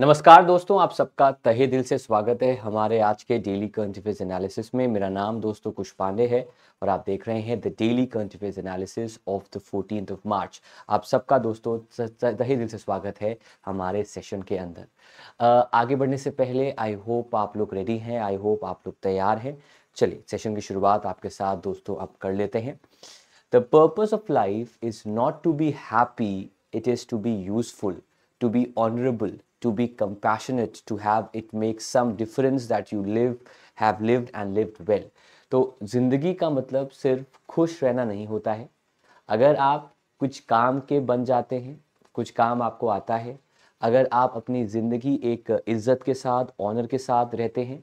नमस्कार दोस्तों आप सबका तहे दिल से स्वागत है हमारे आज के डेली करंट अफेयर्स एनालिसिस में मेरा नाम दोस्तों कुश पांडे है और आप देख रहे हैं the daily current affairs analysis of the fourteen of March आप सबका दोस्तों तहे दिल से स्वागत है हमारे सेशन के अंदर आगे बढ़ने से पहले आई होप आप लोग रेडी हैं आई होप आप लोग तैयार हैं चलिए सेशन की शुरुआत आपके साथ दोस्तों आप कर लेते हैं the purpose of life is not to be happy it is to be useful to be honourable to be compassionate to have it makes some difference that you live have lived and lived well तो ज़िंदगी का मतलब सिर्फ खुश रहना नहीं होता है अगर आप कुछ काम के बन जाते हैं कुछ काम आपको आता है अगर आप अपनी ज़िंदगी एक इज्जत के साथ ऑनर के साथ रहते हैं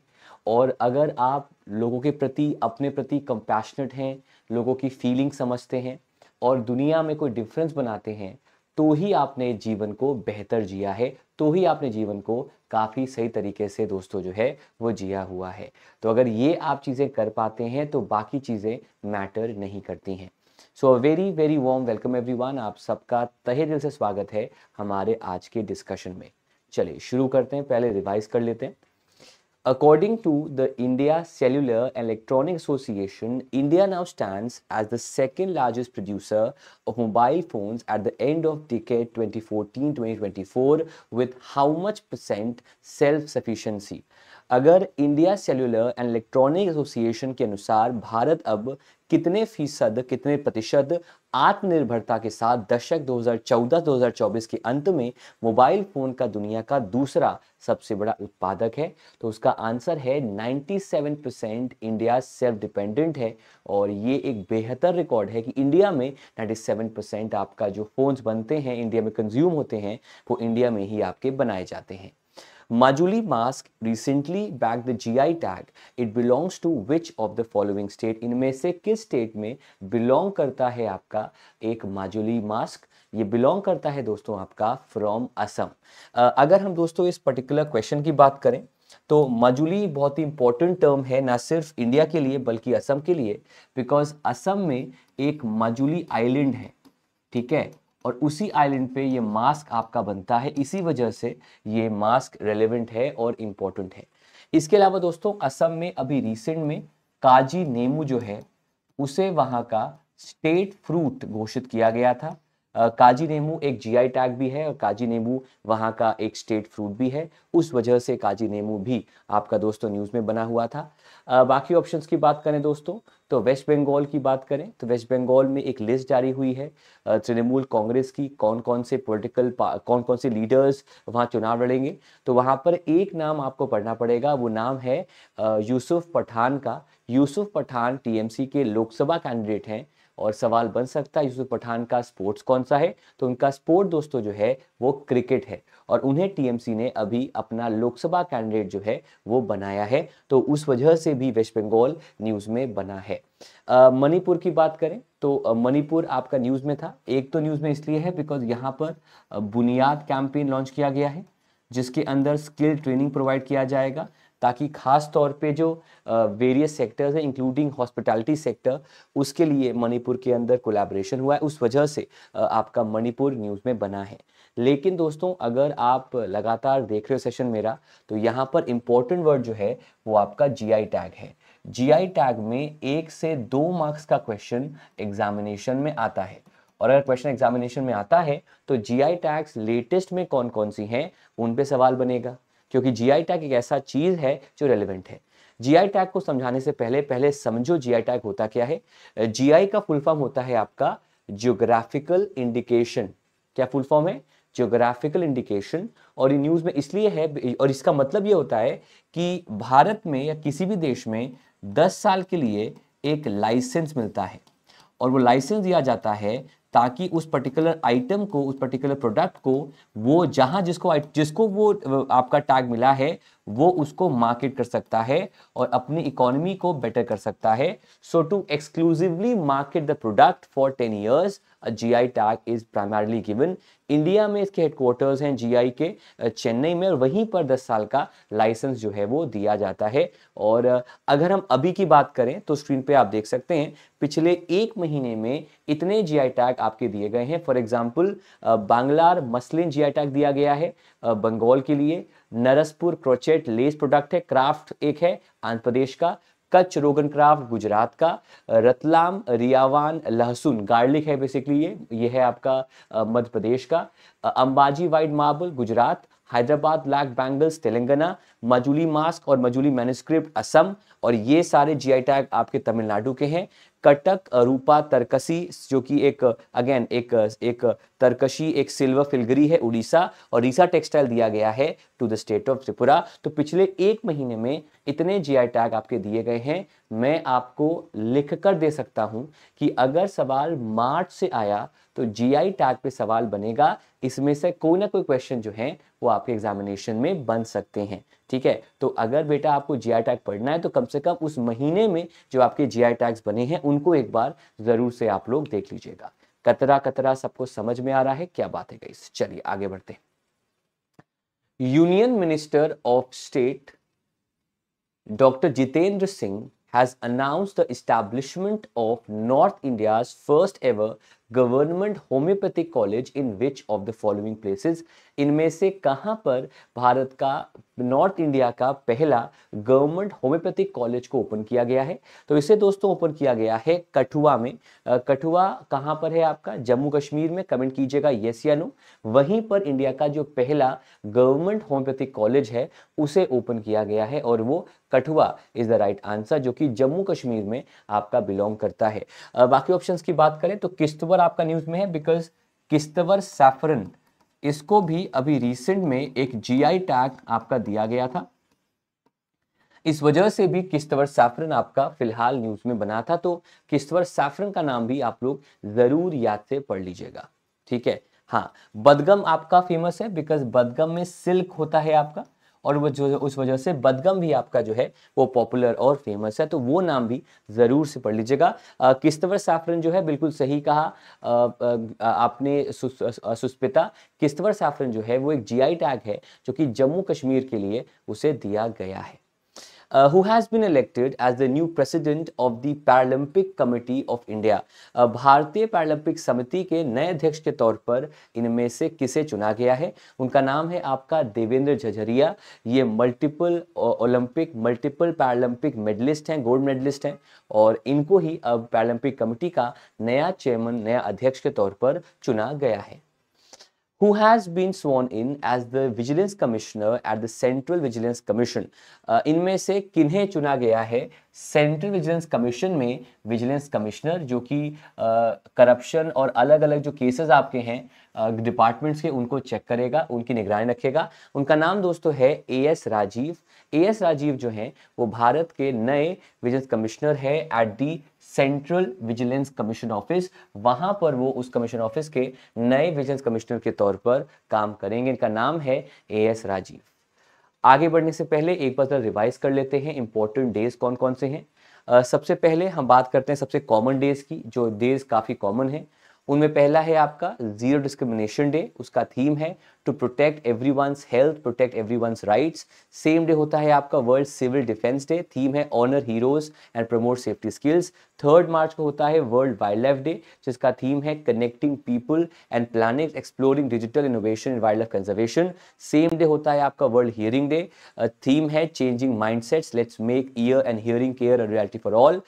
और अगर आप लोगों के प्रति अपने प्रति कंपैशनेट हैं लोगों की फीलिंग समझते हैं और दुनिया में कोई डिफरेंस बनाते हैं तो ही आपने जीवन को बेहतर जिया है तो ही आपने जीवन को काफ़ी सही तरीके से दोस्तों जो है वो जिया हुआ है तो अगर ये आप चीज़ें कर पाते हैं तो बाकी चीज़ें मैटर नहीं करती हैं so very very warm welcome everyone आप सबका तहे दिल से स्वागत है हमारे आज के डिस्कशन में चलिए शुरू करते हैं पहले रिवाइज कर लेते हैं According to the India Cellular Electronic Association, India now stands as the second largest producer of mobile phones at the end of decade 2014-2024 with how much percent self-sufficiency? अगर India cellular and electronic association के अनुसार भारत अब कितने फीसद कितने प्रतिशत आत्मनिर्भरता के साथ दशक 2014-2024 के अंत में मोबाइल फोन का दुनिया का दूसरा सबसे बड़ा उत्पादक है तो उसका आंसर है 97 परसेंट इंडिया सेल्फ डिपेंडेंट है और ये एक बेहतर रिकॉर्ड है कि इंडिया में 97 परसेंट आपका जो फ़ोन्स बनते हैं इंडिया में कंज्यूम होते हैं वो इंडिया में ही आपके बनाए जाते हैं Majuli mask recently bagged the GI tag. It belongs to which of the following state? इनमें से किस state में belong करता है आपका एक माजुली mask? ये बिलोंग करता है दोस्तों आपका फ्रॉम असम अगर हम दोस्तों इस पर्टिकुलर क्वेश्चन की बात करें तो माजुली बहुत ही इंपॉर्टेंट टर्म है ना सिर्फ इंडिया के लिए बल्कि असम के लिए बिकॉज असम में एक माजुली आइलैंड है ठीक है और उसी आइलैंड पे ये मास्क आपका बनता है इसी वजह से ये मास्क रेलिवेंट है और इम्पोर्टेंट है इसके अलावा दोस्तों असम में अभी रिसेंट में काजी नेमू जो है उसे वहाँ का स्टेट फ्रूट घोषित किया गया था काजी नेमू एक जीआई टैग भी है और काजी नेमू वहाँ का एक स्टेट फ्रूट भी है उस वजह से काजी नेमू भी आपका दोस्तों न्यूज़ में बना हुआ था बाकी ऑप्शंस की बात करें दोस्तों तो वेस्ट बंगाल की बात करें तो वेस्ट बंगाल में एक लिस्ट जारी हुई है तृणमूल कांग्रेस की कौन कौन से पॉलिटिकल कौन कौन से लीडर्स वहाँ चुनाव लड़ेंगे तो वहाँ पर एक नाम आपको पढ़ना पड़ेगा वो नाम है यूसुफ पठान का यूसुफ पठान टीएमसी के लोकसभा कैंडिडेट हैं और सवाल बन सकता है यूसुफ पठान का स्पोर्ट्स कौन सा है तो उनका स्पोर्ट दोस्तों जो है वो क्रिकेट है और उन्हें टीएमसी ने अभी अपना लोकसभा कैंडिडेट जो है वो बनाया है तो उस वजह से भी वेस्ट बंगाल न्यूज़ में बना है मणिपुर की बात करें तो मणिपुर आपका न्यूज़ में था एक तो न्यूज़ में इसलिए है बिकॉज यहाँ पर बुनियाद कैंपेन लॉन्च किया गया है जिसके अंदर स्किल ट्रेनिंग प्रोवाइड किया जाएगा ताकि खास तौर पे जो वेरियस सेक्टर्स हैं इंक्लूडिंग हॉस्पिटैलिटी सेक्टर उसके लिए मणिपुर के अंदर कोलैबोरेशन हुआ है उस वजह से आपका मणिपुर न्यूज़ में बना है लेकिन दोस्तों अगर आप लगातार देख रहे हो सेशन मेरा तो यहाँ पर इम्पोर्टेंट वर्ड जो है वो आपका जी टैग है जी टैग में एक से दो मार्क्स का क्वेश्चन एग्जामिनेशन में आता है और अगर क्वेश्चन एग्जामिनेशन में आता है तो आई टैग्स लेटेस्ट में कौन कौन सी हैं उन पे सवाल बनेगा क्योंकि आई टैग एक ऐसा चीज़ है जो रेलिवेंट है आई टैग को समझाने से पहले पहले समझो आई टैग होता क्या है आई का फुल फॉर्म होता है आपका जियोग्राफिकल इंडिकेशन क्या फुल फॉर्म है जोग्राफिकल इंडिकेशन और ये न्यूज़ में इसलिए है और इसका मतलब ये होता है कि भारत में या किसी भी देश में 10 साल के लिए एक लाइसेंस मिलता है और वो लाइसेंस दिया जाता है ताकि उस पर्टिकुलर आइटम को उस पर्टिकुलर प्रोडक्ट को वो जहाँ जिसको जिसको वो आपका टैग मिला है वो उसको मार्केट कर सकता है और अपनी इकोनॉमी को बेटर कर सकता है so to exclusively market the product for ten years GI tag is primarily given India में इसके हेडक्वार्टर्स हैं जीआई के चेन्नई में और वहीं पर 10 साल का लाइसेंस जो है वो दिया जाता है और अगर हम अभी की बात करें तो स्क्रीन पे आप देख सकते हैं पिछले एक महीने में इतने जीआई टैग आपके दिए गए हैं for example Banglar muslin GI tag दिया गया है बंगाल के लिए नरसपुर क्रोचेट लेस प्रोडक्ट है क्राफ्ट एक है आंध्र प्रदेश का कच्छ रोगन क्राफ्ट गुजरात का रतलाम रियावान लहसुन गार्लिक है बेसिकली ये ये है आपका मध्य प्रदेश का Ambaji white marble Gujarat Hyderabad black bangles Telangana Majuli mask और मजूली मैनुस्क्रिप्ट असम और ये सारे जीआई टैग आपके तमिलनाडु के हैं कटक रूपा तरकसी जो कि एक अगेन एक एक तरकशी एक सिल्वर फिलगरी है उड़ीसा और रीसा टेक्सटाइल दिया गया है to the state of Tripura तो पिछले एक महीने में इतने जीआई टैग आपके दिए गए हैं मैं आपको लिख कर दे सकता हूं कि अगर सवाल मार्च से आया तो जीआई टैग पे सवाल बनेगा इसमें से कोई ना कोई क्वेश्चन जो है वो आपके एग्जामिनेशन में बन सकते हैं ठीक है तो अगर बेटा आपको जीआई टैग पढ़ना है तो कम से कम उस महीने में जो आपके जीआई टैग्स बने हैं उन उनको एक बार जरूर से आप लोग देख लीजिएगा कतरा कतरा सबको समझ में आ रहा है क्या बात है गई चलिए आगे बढ़ते union minister of state doctor Jitendra Singh has announce the establishment of north India first ever government homeopathic college in which of the following places इनमें से कहां पर भारत का नॉर्थ इंडिया का पहला गवर्नमेंट होम्योपैथिक कॉलेज को ओपन किया गया है तो इसे दोस्तों ओपन किया गया है कठुआ में कठुआ कहां पर है आपका जम्मू कश्मीर में कमेंट कीजिएगा यस या नो वहीं पर इंडिया का जो पहला गवर्नमेंट होम्योपैथिक कॉलेज है उसे ओपन किया गया है और वो Kathua is the right answer जो कि जम्मू कश्मीर में आपका बिलोंग करता है बाकी ऑप्शन की बात करें तो किस्तवा किश्तवर आपका न्यूज में है बिकॉज किस्तवर सैफरन इसको भी अभी रिसेंट में एक जीआई टैग आपका दिया गया था इस वजह से भी किस्तवर सैफरन आपका फिलहाल न्यूज में बना था तो किस्तवर सैफरन का नाम भी आप लोग जरूर याद से पढ़ लीजिएगा ठीक है हाँ बदगम आपका फेमस है बिकॉज बदगम में सिल्क होता है आपका और वो जो उस वजह से बदगम भी आपका जो है वो पॉपुलर और फेमस है तो वो नाम भी ज़रूर से पढ़ लीजिएगा किस्तवर साफरन जो है बिल्कुल सही कहा आ, आ, आपने सुस्पिता किस्तवर साफरन जो है वो एक जीआई टैग है जो कि जम्मू कश्मीर के लिए उसे दिया गया है uh, who has been elected as the new president of the Paralympic Committee of India. भारतीय पैरालंपिक समिति के नए अध्यक्ष के तौर पर इनमें से किसे चुना गया है उनका नाम है आपका देवेंद्र झझरिया ये multiple Olympic multiple Paralympic medallist हैं गोल्ड मेडलिस्ट हैं और इनको ही अब पैरालंपिक कमेटी का नया चेयरमैन नया अध्यक्ष के तौर पर चुना गया है who has been sworn in as the Vigilance Commissioner at the Central Vigilance Commission. Uh, इनमें से किन्हें चुना गया है सेंट्रल विजिलेंस कमीशन में विजिलेंस कमिश्नर जो कि करप्शन uh, और अलग अलग जो केसेस आपके हैं डिपार्टमेंट्स uh, के उनको चेक करेगा उनकी निगरानी रखेगा उनका नाम दोस्तों है A S Rajiv A S Rajiv जो है वो भारत के नए विजिलेंस कमिश्नर है at the central vigilance commission office वहां पर वो उस कमीशन ऑफिस के नए विजिलेंस कमिश्नर के तौर पर काम करेंगे इनका नाम है ए एस राजीव आगे बढ़ने से पहले एक बार जरा रिवाइज कर लेते हैं इंपॉर्टेंट डेज कौन कौन से हैं सबसे पहले हम बात करते हैं सबसे कॉमन डेज की जो डेज काफ़ी कॉमन है उनमें पहला है आपका जीरो डिस्क्रिमिनेशन डे उसका थीम है to protect every health protect every rights same day होता है आपका world civil defence day theme है honour heroes and promote safety skills third March को होता है वर्ल्ड वाइल्ड लाइफ डे जिसका थीम है connecting people and planning exploring digital innovation in wild life conservation same day होता है आपका world hearing day theme है changing mind let's make ear and hearing care and reality for all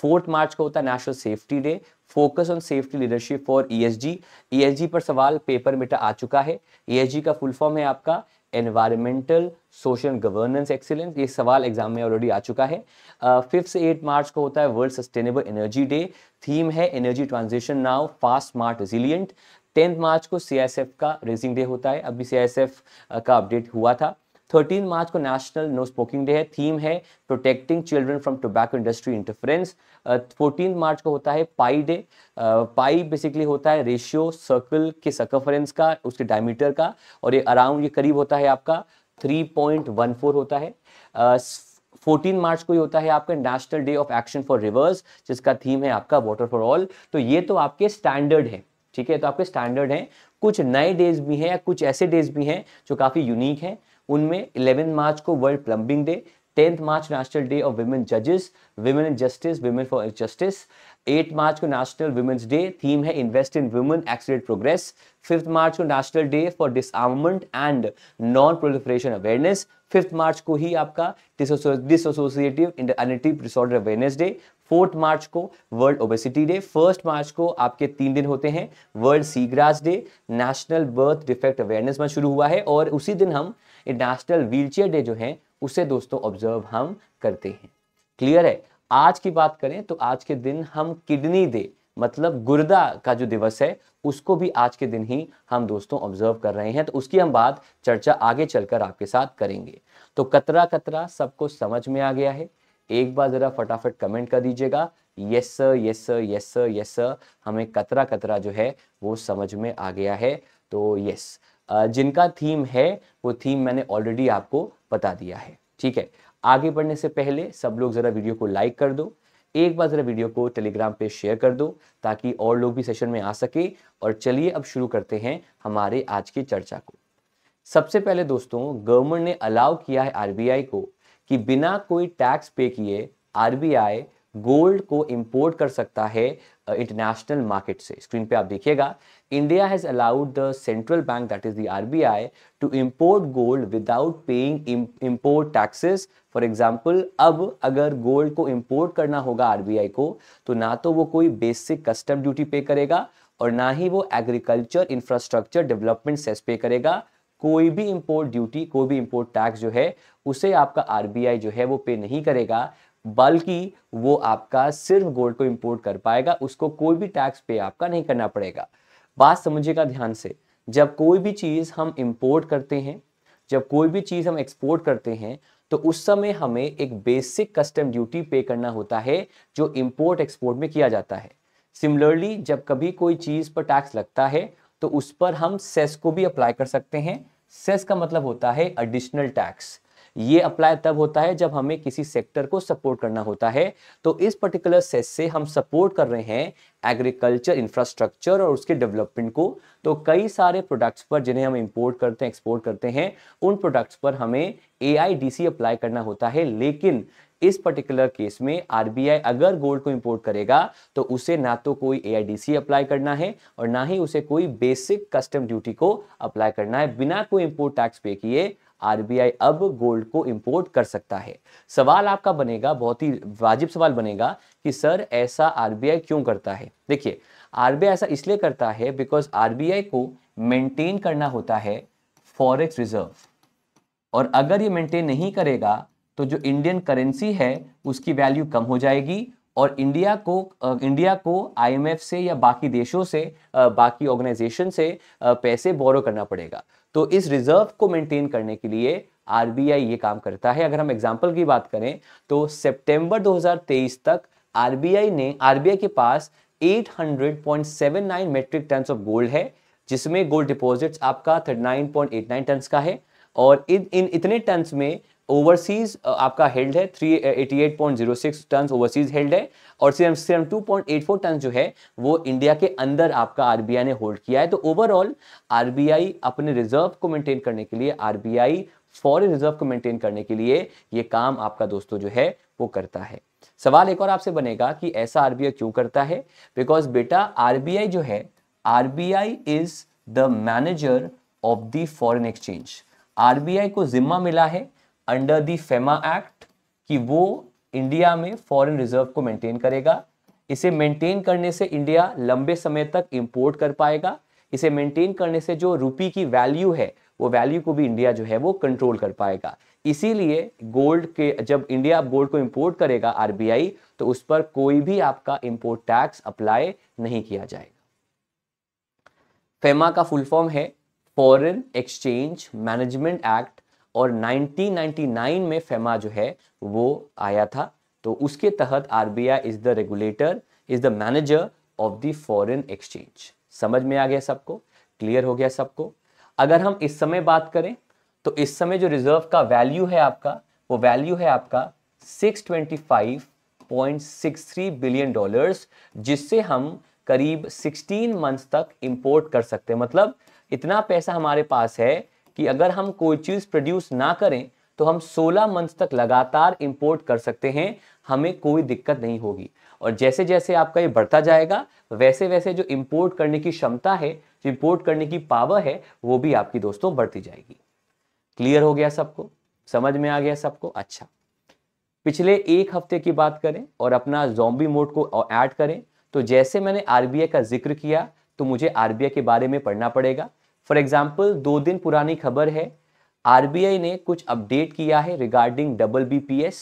fourth March को होता है national safety day focus on safety leadership for ESG ESG पर सवाल paper में आ चुका है ईएसजी e का फुल फॉर्म है आपका एनवायरमेंटल सोशल गवर्नेंस एक्सीलेंस ये सवाल एग्जाम में ऑलरेडी आ चुका है फिफ्थ से एट मार्च को होता है world sustainable energy day theme है energy transition now fast smart resilient tenth March को सी का रेजिंग डे होता है अभी सी का अपडेट हुआ था थर्टीन मार्च को नेशनल नो स्मोकिंग डे है थीम है protecting children from tobacco industry interference fourteen March को होता है पाई डे पाई बेसिकली होता है रेशियो सर्कल के सकफरेंस का उसके डायमीटर का और ये अराउंड ये करीब होता है आपका थ्री पॉइंट वन फोर होता है फोर्टीन uh, मार्च को ही होता है आपका national day of action for rivers जिसका थीम है आपका वाटर फॉर ऑल तो ये तो आपके स्टैंडर्ड है ठीक है तो आपके स्टैंडर्ड हैं कुछ नए डेज भी हैं कुछ ऐसे डेज भी हैं जो काफ़ी यूनिक हैं उनमें इलेवन मार्च को world plumbing day tenth March national day of women जजेस women in justice women for justice eight March को नेशनल वुमेंस डे थीम है invest in women accident progress fifth March को national day for disarmament and non proliferation awareness fifth March को ही आपका dissociative internative disorder awareness day fourth March को world obesity day first March को आपके तीन दिन होते हैं world seagrass day national birth defect awareness month शुरू हुआ है और उसी दिन हम इंडस्ट्रियल व्हीलचेयर डे जो है उसे दोस्तों ऑब्जर्व हम करते हैं क्लियर है आज की बात करें तो आज के दिन हम किडनी डे मतलब गुर्दा का जो दिवस है उसको भी आज के दिन ही हम दोस्तों ऑब्जर्व कर रहे हैं तो उसकी हम बात चर्चा आगे चलकर आपके साथ करेंगे तो कतरा कतरा सबको समझ में आ गया है एक बार ज़रा फटाफट कमेंट कर दीजिएगा yes sir yes sir yes sir yes sir हमें कतरा कतरा जो है वो समझ में आ गया है तो यस जिनका थीम है वो थीम मैंने ऑलरेडी आपको बता दिया है ठीक है आगे बढ़ने से पहले सब लोग ज़रा वीडियो को लाइक कर दो एक बार ज़रा वीडियो को टेलीग्राम पे शेयर कर दो ताकि और लोग भी सेशन में आ सके और चलिए अब शुरू करते हैं हमारे आज की चर्चा को सबसे पहले दोस्तों गवर्नमेंट ने अलाउ किया है आरबीआई को कि बिना कोई टैक्स पे किए आरबीआई गोल्ड को इंपोर्ट कर सकता है इंटरनेशनल uh, मार्केट से स्क्रीन पे आप देखिएगा India has allowed the central bank that is the RBI to import gold without paying import taxes for example अब अगर गोल्ड को इंपोर्ट करना होगा आरबीआई को तो ना तो वो कोई बेसिक कस्टम ड्यूटी पे करेगा और ना ही वो एग्रीकल्चर इंफ्रास्ट्रक्चर डेवलपमेंट सेस पे करेगा कोई भी इंपोर्ट ड्यूटी कोई भी इंपोर्ट टैक्स जो है उसे आपका आरबीआई जो है वो पे नहीं करेगा बल्कि वो आपका सिर्फ गोल्ड को इंपोर्ट कर पाएगा उसको कोई भी टैक्स पे आपका नहीं करना पड़ेगा बात समझिएगा ध्यान से जब कोई भी चीज़ हम इंपोर्ट करते हैं जब कोई भी चीज़ हम एक्सपोर्ट करते हैं तो उस समय हमें एक बेसिक कस्टम ड्यूटी पे करना होता है जो इम्पोर्ट एक्सपोर्ट में किया जाता है सिमिलरली जब कभी कोई चीज़ पर टैक्स लगता है तो उस पर हम सेस को भी अप्लाई कर सकते हैं सेस का मतलब होता है एडिशनल टैक्स ये अप्लाई तब होता है जब हमें किसी सेक्टर को सपोर्ट करना होता है तो इस पर्टिकुलर सेस से हम सपोर्ट कर रहे हैं एग्रीकल्चर इंफ्रास्ट्रक्चर और उसके डेवलपमेंट को तो कई सारे प्रोडक्ट्स पर जिन्हें हम इंपोर्ट करते हैं एक्सपोर्ट करते हैं उन प्रोडक्ट्स पर हमें ए अप्लाई करना होता है लेकिन इस पर्टिकुलर केस में आरबीआई अगर गोल्ड को इंपोर्ट करेगा तो उसे ना तो कोई एआईडीसी अप्लाई करना है और ना ही उसे कोई बेसिक कस्टम ड्यूटी को अप्लाई करना है बिना कोई इंपोर्ट टैक्स पे किए आरबीआई अब गोल्ड को इंपोर्ट कर सकता है सवाल आपका बनेगा बहुत ही वाजिब सवाल बनेगा कि सर ऐसा आरबीआई क्यों करता है देखिए आरबीआई ऐसा इसलिए करता है बिकॉज आरबीआई को मेंटेन करना होता है फॉरेक्स रिजर्व और अगर ये मेंटेन नहीं करेगा तो जो इंडियन करेंसी है उसकी वैल्यू कम हो जाएगी और इंडिया को इंडिया को आईएमएफ से या बाकी देशों से बाकी ऑर्गेनाइजेशन से पैसे बोरो करना पड़ेगा तो इस रिजर्व को मेंटेन करने के लिए आरबीआई ये काम करता है अगर हम एग्जाम्पल की बात करें तो सितंबर 2023 तक आरबीआई ने आरबीआई के पास 800.79 मेट्रिक टन ऑफ गोल्ड है जिसमें गोल्ड डिपॉजिट्स आपका 39.89 टन का है और इन इन इतने टन में ओवरसीज uh, आपका हेल्ड है 388.06 टन ओवरसीज हेल्ड है और सिर्फ सिर्फ 2.84 टन जो है वो इंडिया के अंदर आपका आरबीआई ने होल्ड किया है तो ओवरऑल आरबीआई अपने रिजर्व को मेंटेन करने के लिए आरबीआई फॉरेन रिजर्व को मेंटेन करने के लिए ये काम आपका दोस्तों जो है वो करता है सवाल एक और आपसे बनेगा कि ऐसा आरबीआई क्यों करता है बिकॉज बेटा आरबीआई जो है RBI is the manager of the foreign exchange RBI को जिम्मा मिला है अंडर दी फेमा एक्ट कि वो इंडिया में फॉरेन रिजर्व को मेंटेन करेगा इसे मेंटेन करने से इंडिया लंबे समय तक इंपोर्ट कर पाएगा इसे मेंटेन करने से जो रुपी की वैल्यू है वो वैल्यू को भी इंडिया जो है वो कंट्रोल कर पाएगा इसीलिए गोल्ड के जब इंडिया गोल्ड को इंपोर्ट करेगा आरबीआई तो उस पर कोई भी आपका इंपोर्ट टैक्स अप्लाई नहीं किया जाएगा फेमा का फुल फॉर्म है फॉरेन एक्सचेंज मैनेजमेंट एक्ट और 1999 में फेमा जो है वो आया था तो उसके तहत R B I is the regulator is the manager of the foreign exchange समझ में आ गया सबको क्लियर हो गया सबको अगर हम इस समय बात करें तो इस समय जो रिजर्व का वैल्यू है आपका वो वैल्यू है आपका 625.63 बिलियन डॉलर्स जिससे हम करीब 16 मंथ्स तक इंपोर्ट कर सकते हैं मतलब इतना पैसा हमारे पास है कि अगर हम कोई चीज़ प्रोड्यूस ना करें तो हम 16 मंथ तक लगातार इंपोर्ट कर सकते हैं हमें कोई दिक्कत नहीं होगी और जैसे जैसे आपका ये बढ़ता जाएगा वैसे वैसे जो इंपोर्ट करने की क्षमता है जो इंपोर्ट करने की पावर है वो भी आपकी दोस्तों बढ़ती जाएगी क्लियर हो गया सबको समझ में आ गया सबको अच्छा पिछले एक हफ्ते की बात करें और अपना जॉम्बी मोड को ऐड करें तो जैसे मैंने आर का जिक्र किया तो मुझे आर के बारे में पढ़ना पड़ेगा फॉर एग्जाम्पल दो दिन पुरानी खबर है आरबीआई ने कुछ अपडेट किया है रिगार्डिंग डबल बीपीएस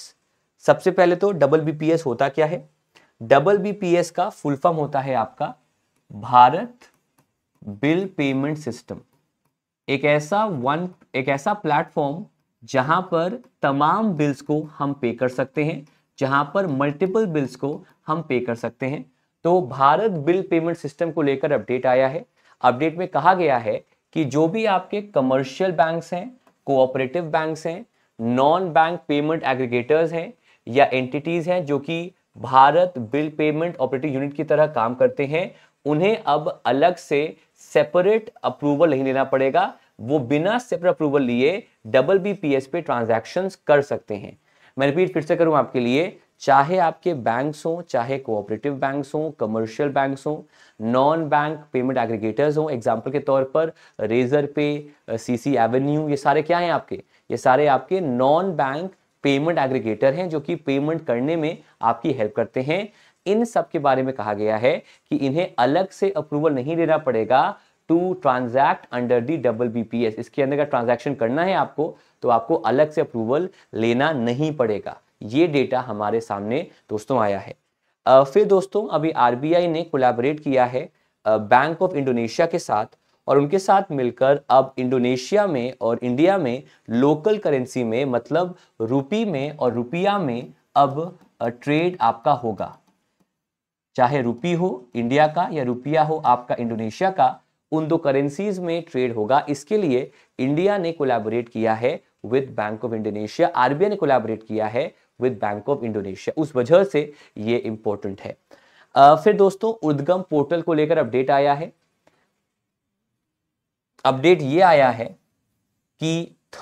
सबसे पहले तो डबल बीपीएस होता क्या है डबल बीपीएस का फुल फॉर्म होता है आपका भारत बिल पेमेंट सिस्टम एक ऐसा वन एक ऐसा प्लेटफॉर्म जहां पर तमाम बिल्स को हम पे कर सकते हैं जहां पर मल्टीपल बिल्स को हम पे कर सकते हैं तो भारत बिल पेमेंट सिस्टम को लेकर अपडेट आया है अपडेट में कहा गया है कि जो भी आपके कमर्शियल बैंक्स हैं कोऑपरेटिव बैंक्स हैं नॉन बैंक पेमेंट एग्रीगेटर्स हैं या एंटिटीज़ हैं जो कि Bharat bill payment operative unit की तरह काम करते हैं उन्हें अब अलग से सेपरेट अप्रूवल नहीं लेना पड़ेगा वो बिना सेपरेट अप्रूवल लिए डबल बी पी एस पे ट्रांजेक्शन कर सकते हैं मैं रिपीट फिर से करूँ आपके लिए चाहे आपके बैंक्स हों चाहे कोऑपरेटिव बैंक्स हों कमर्शियल बैंक्स हों नॉन बैंक पेमेंट एग्रीगेटर्स हों एग्जाम्पल के तौर पर रेजर पे सीसी एवेन्यू ये सारे क्या हैं आपके ये सारे आपके नॉन बैंक पेमेंट एग्रीगेटर हैं जो कि पेमेंट करने में आपकी हेल्प करते हैं इन सब के बारे में कहा गया है कि इन्हें अलग से अप्रूवल नहीं लेना पड़ेगा to transact under the double BBPS इसके अंदर का ट्रांजैक्शन करना है आपको तो आपको अलग से अप्रूवल लेना नहीं पड़ेगा ये डेटा हमारे सामने दोस्तों आया है फिर दोस्तों अभी आरबीआई ने कोलैबोरेट किया है बैंक ऑफ इंडोनेशिया के साथ और उनके साथ मिलकर अब इंडोनेशिया में और इंडिया में लोकल करेंसी में मतलब रुपी में और रुपया में अब ट्रेड आपका होगा चाहे रुपी हो इंडिया का या रुपया हो आपका इंडोनेशिया का उन दो करेंसीज में ट्रेड होगा इसके लिए इंडिया ने कोलैबोरेट किया है with bank of Indonesia RBI ने कोलैबोरेट किया है विद बैंक ऑफ इंडोनेशिया उस वजह से ये इंपॉर्टेंट है फिर दोस्तों उद्गम पोर्टल को लेकर अपडेट आया है अपडेट ये आया है कि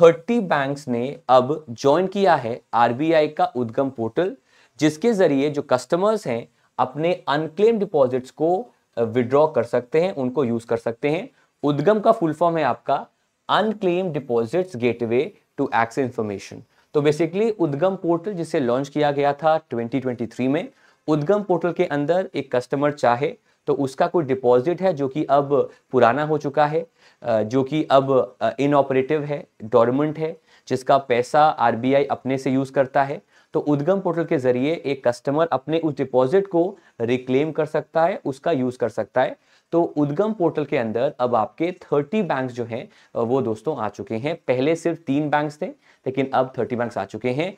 30 बैंक्स ने अब ज्वाइन किया है आरबीआई का उद्गम पोर्टल जिसके जरिए जो कस्टमर्स हैं अपने अनक्लेम डिपॉजिट्स को विड्रॉ कर सकते हैं उनको यूज कर सकते हैं उद्गम का फुल फॉर्म है आपका unclaim deposits gateway to access information तो बेसिकली उद्गम पोर्टल जिसे लॉन्च किया गया था 2023 में उद्गम पोर्टल के अंदर एक कस्टमर चाहे तो उसका कोई डिपॉजिट है जो कि अब पुराना हो चुका है जो कि अब इनऑपरेटिव है डॉर्मेंट है जिसका पैसा आरबीआई अपने से यूज़ करता है तो उद्गम पोर्टल के जरिए एक कस्टमर अपने उस डिपॉजिट को रिक्लेम कर सकता है उसका यूज कर सकता है तो उद्गम पोर्टल के अंदर अब आपके 30 बैंक्स जो हैं वो दोस्तों आ चुके हैं पहले सिर्फ तीन बैंक्स थे लेकिन अब 30 बैंक्स आ चुके हैं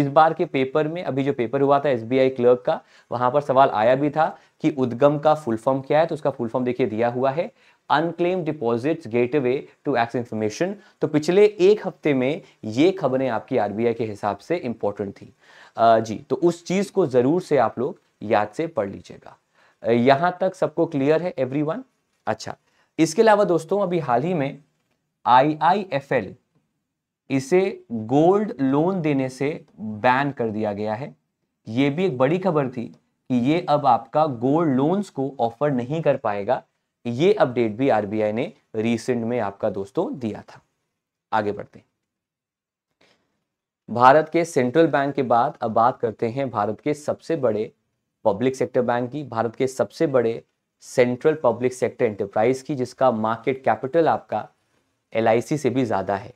इस बार के पेपर में अभी जो पेपर हुआ था एसबीआई क्लर्क का वहां पर सवाल आया भी था कि उद्गम का फुल फॉर्म क्या है तो उसका फुल फॉर्म देखिए दिया हुआ है unclaim deposits gateway to access information तो पिछले एक हफ्ते में ये खबरें आपकी आर के हिसाब से इंपॉर्टेंट थी जी तो उस चीज़ को ज़रूर से आप लोग याद से पढ़ लीजिएगा यहाँ तक सबको क्लियर है एवरी अच्छा इसके अलावा दोस्तों अभी हाल ही में आई इसे गोल्ड लोन देने से बैन कर दिया गया है ये भी एक बड़ी खबर थी कि ये अब आपका गोल्ड लोन्स को ऑफर नहीं कर पाएगा ये अपडेट भी आरबीआई ने रिसेंट में आपका दोस्तों दिया था आगे बढ़ते हैं भारत के सेंट्रल बैंक के बाद अब बात करते हैं भारत के सबसे बड़े पब्लिक सेक्टर बैंक की भारत के सबसे बड़े सेंट्रल पब्लिक सेक्टर एंटरप्राइज की जिसका मार्केट कैपिटल आपका एल से भी ज़्यादा है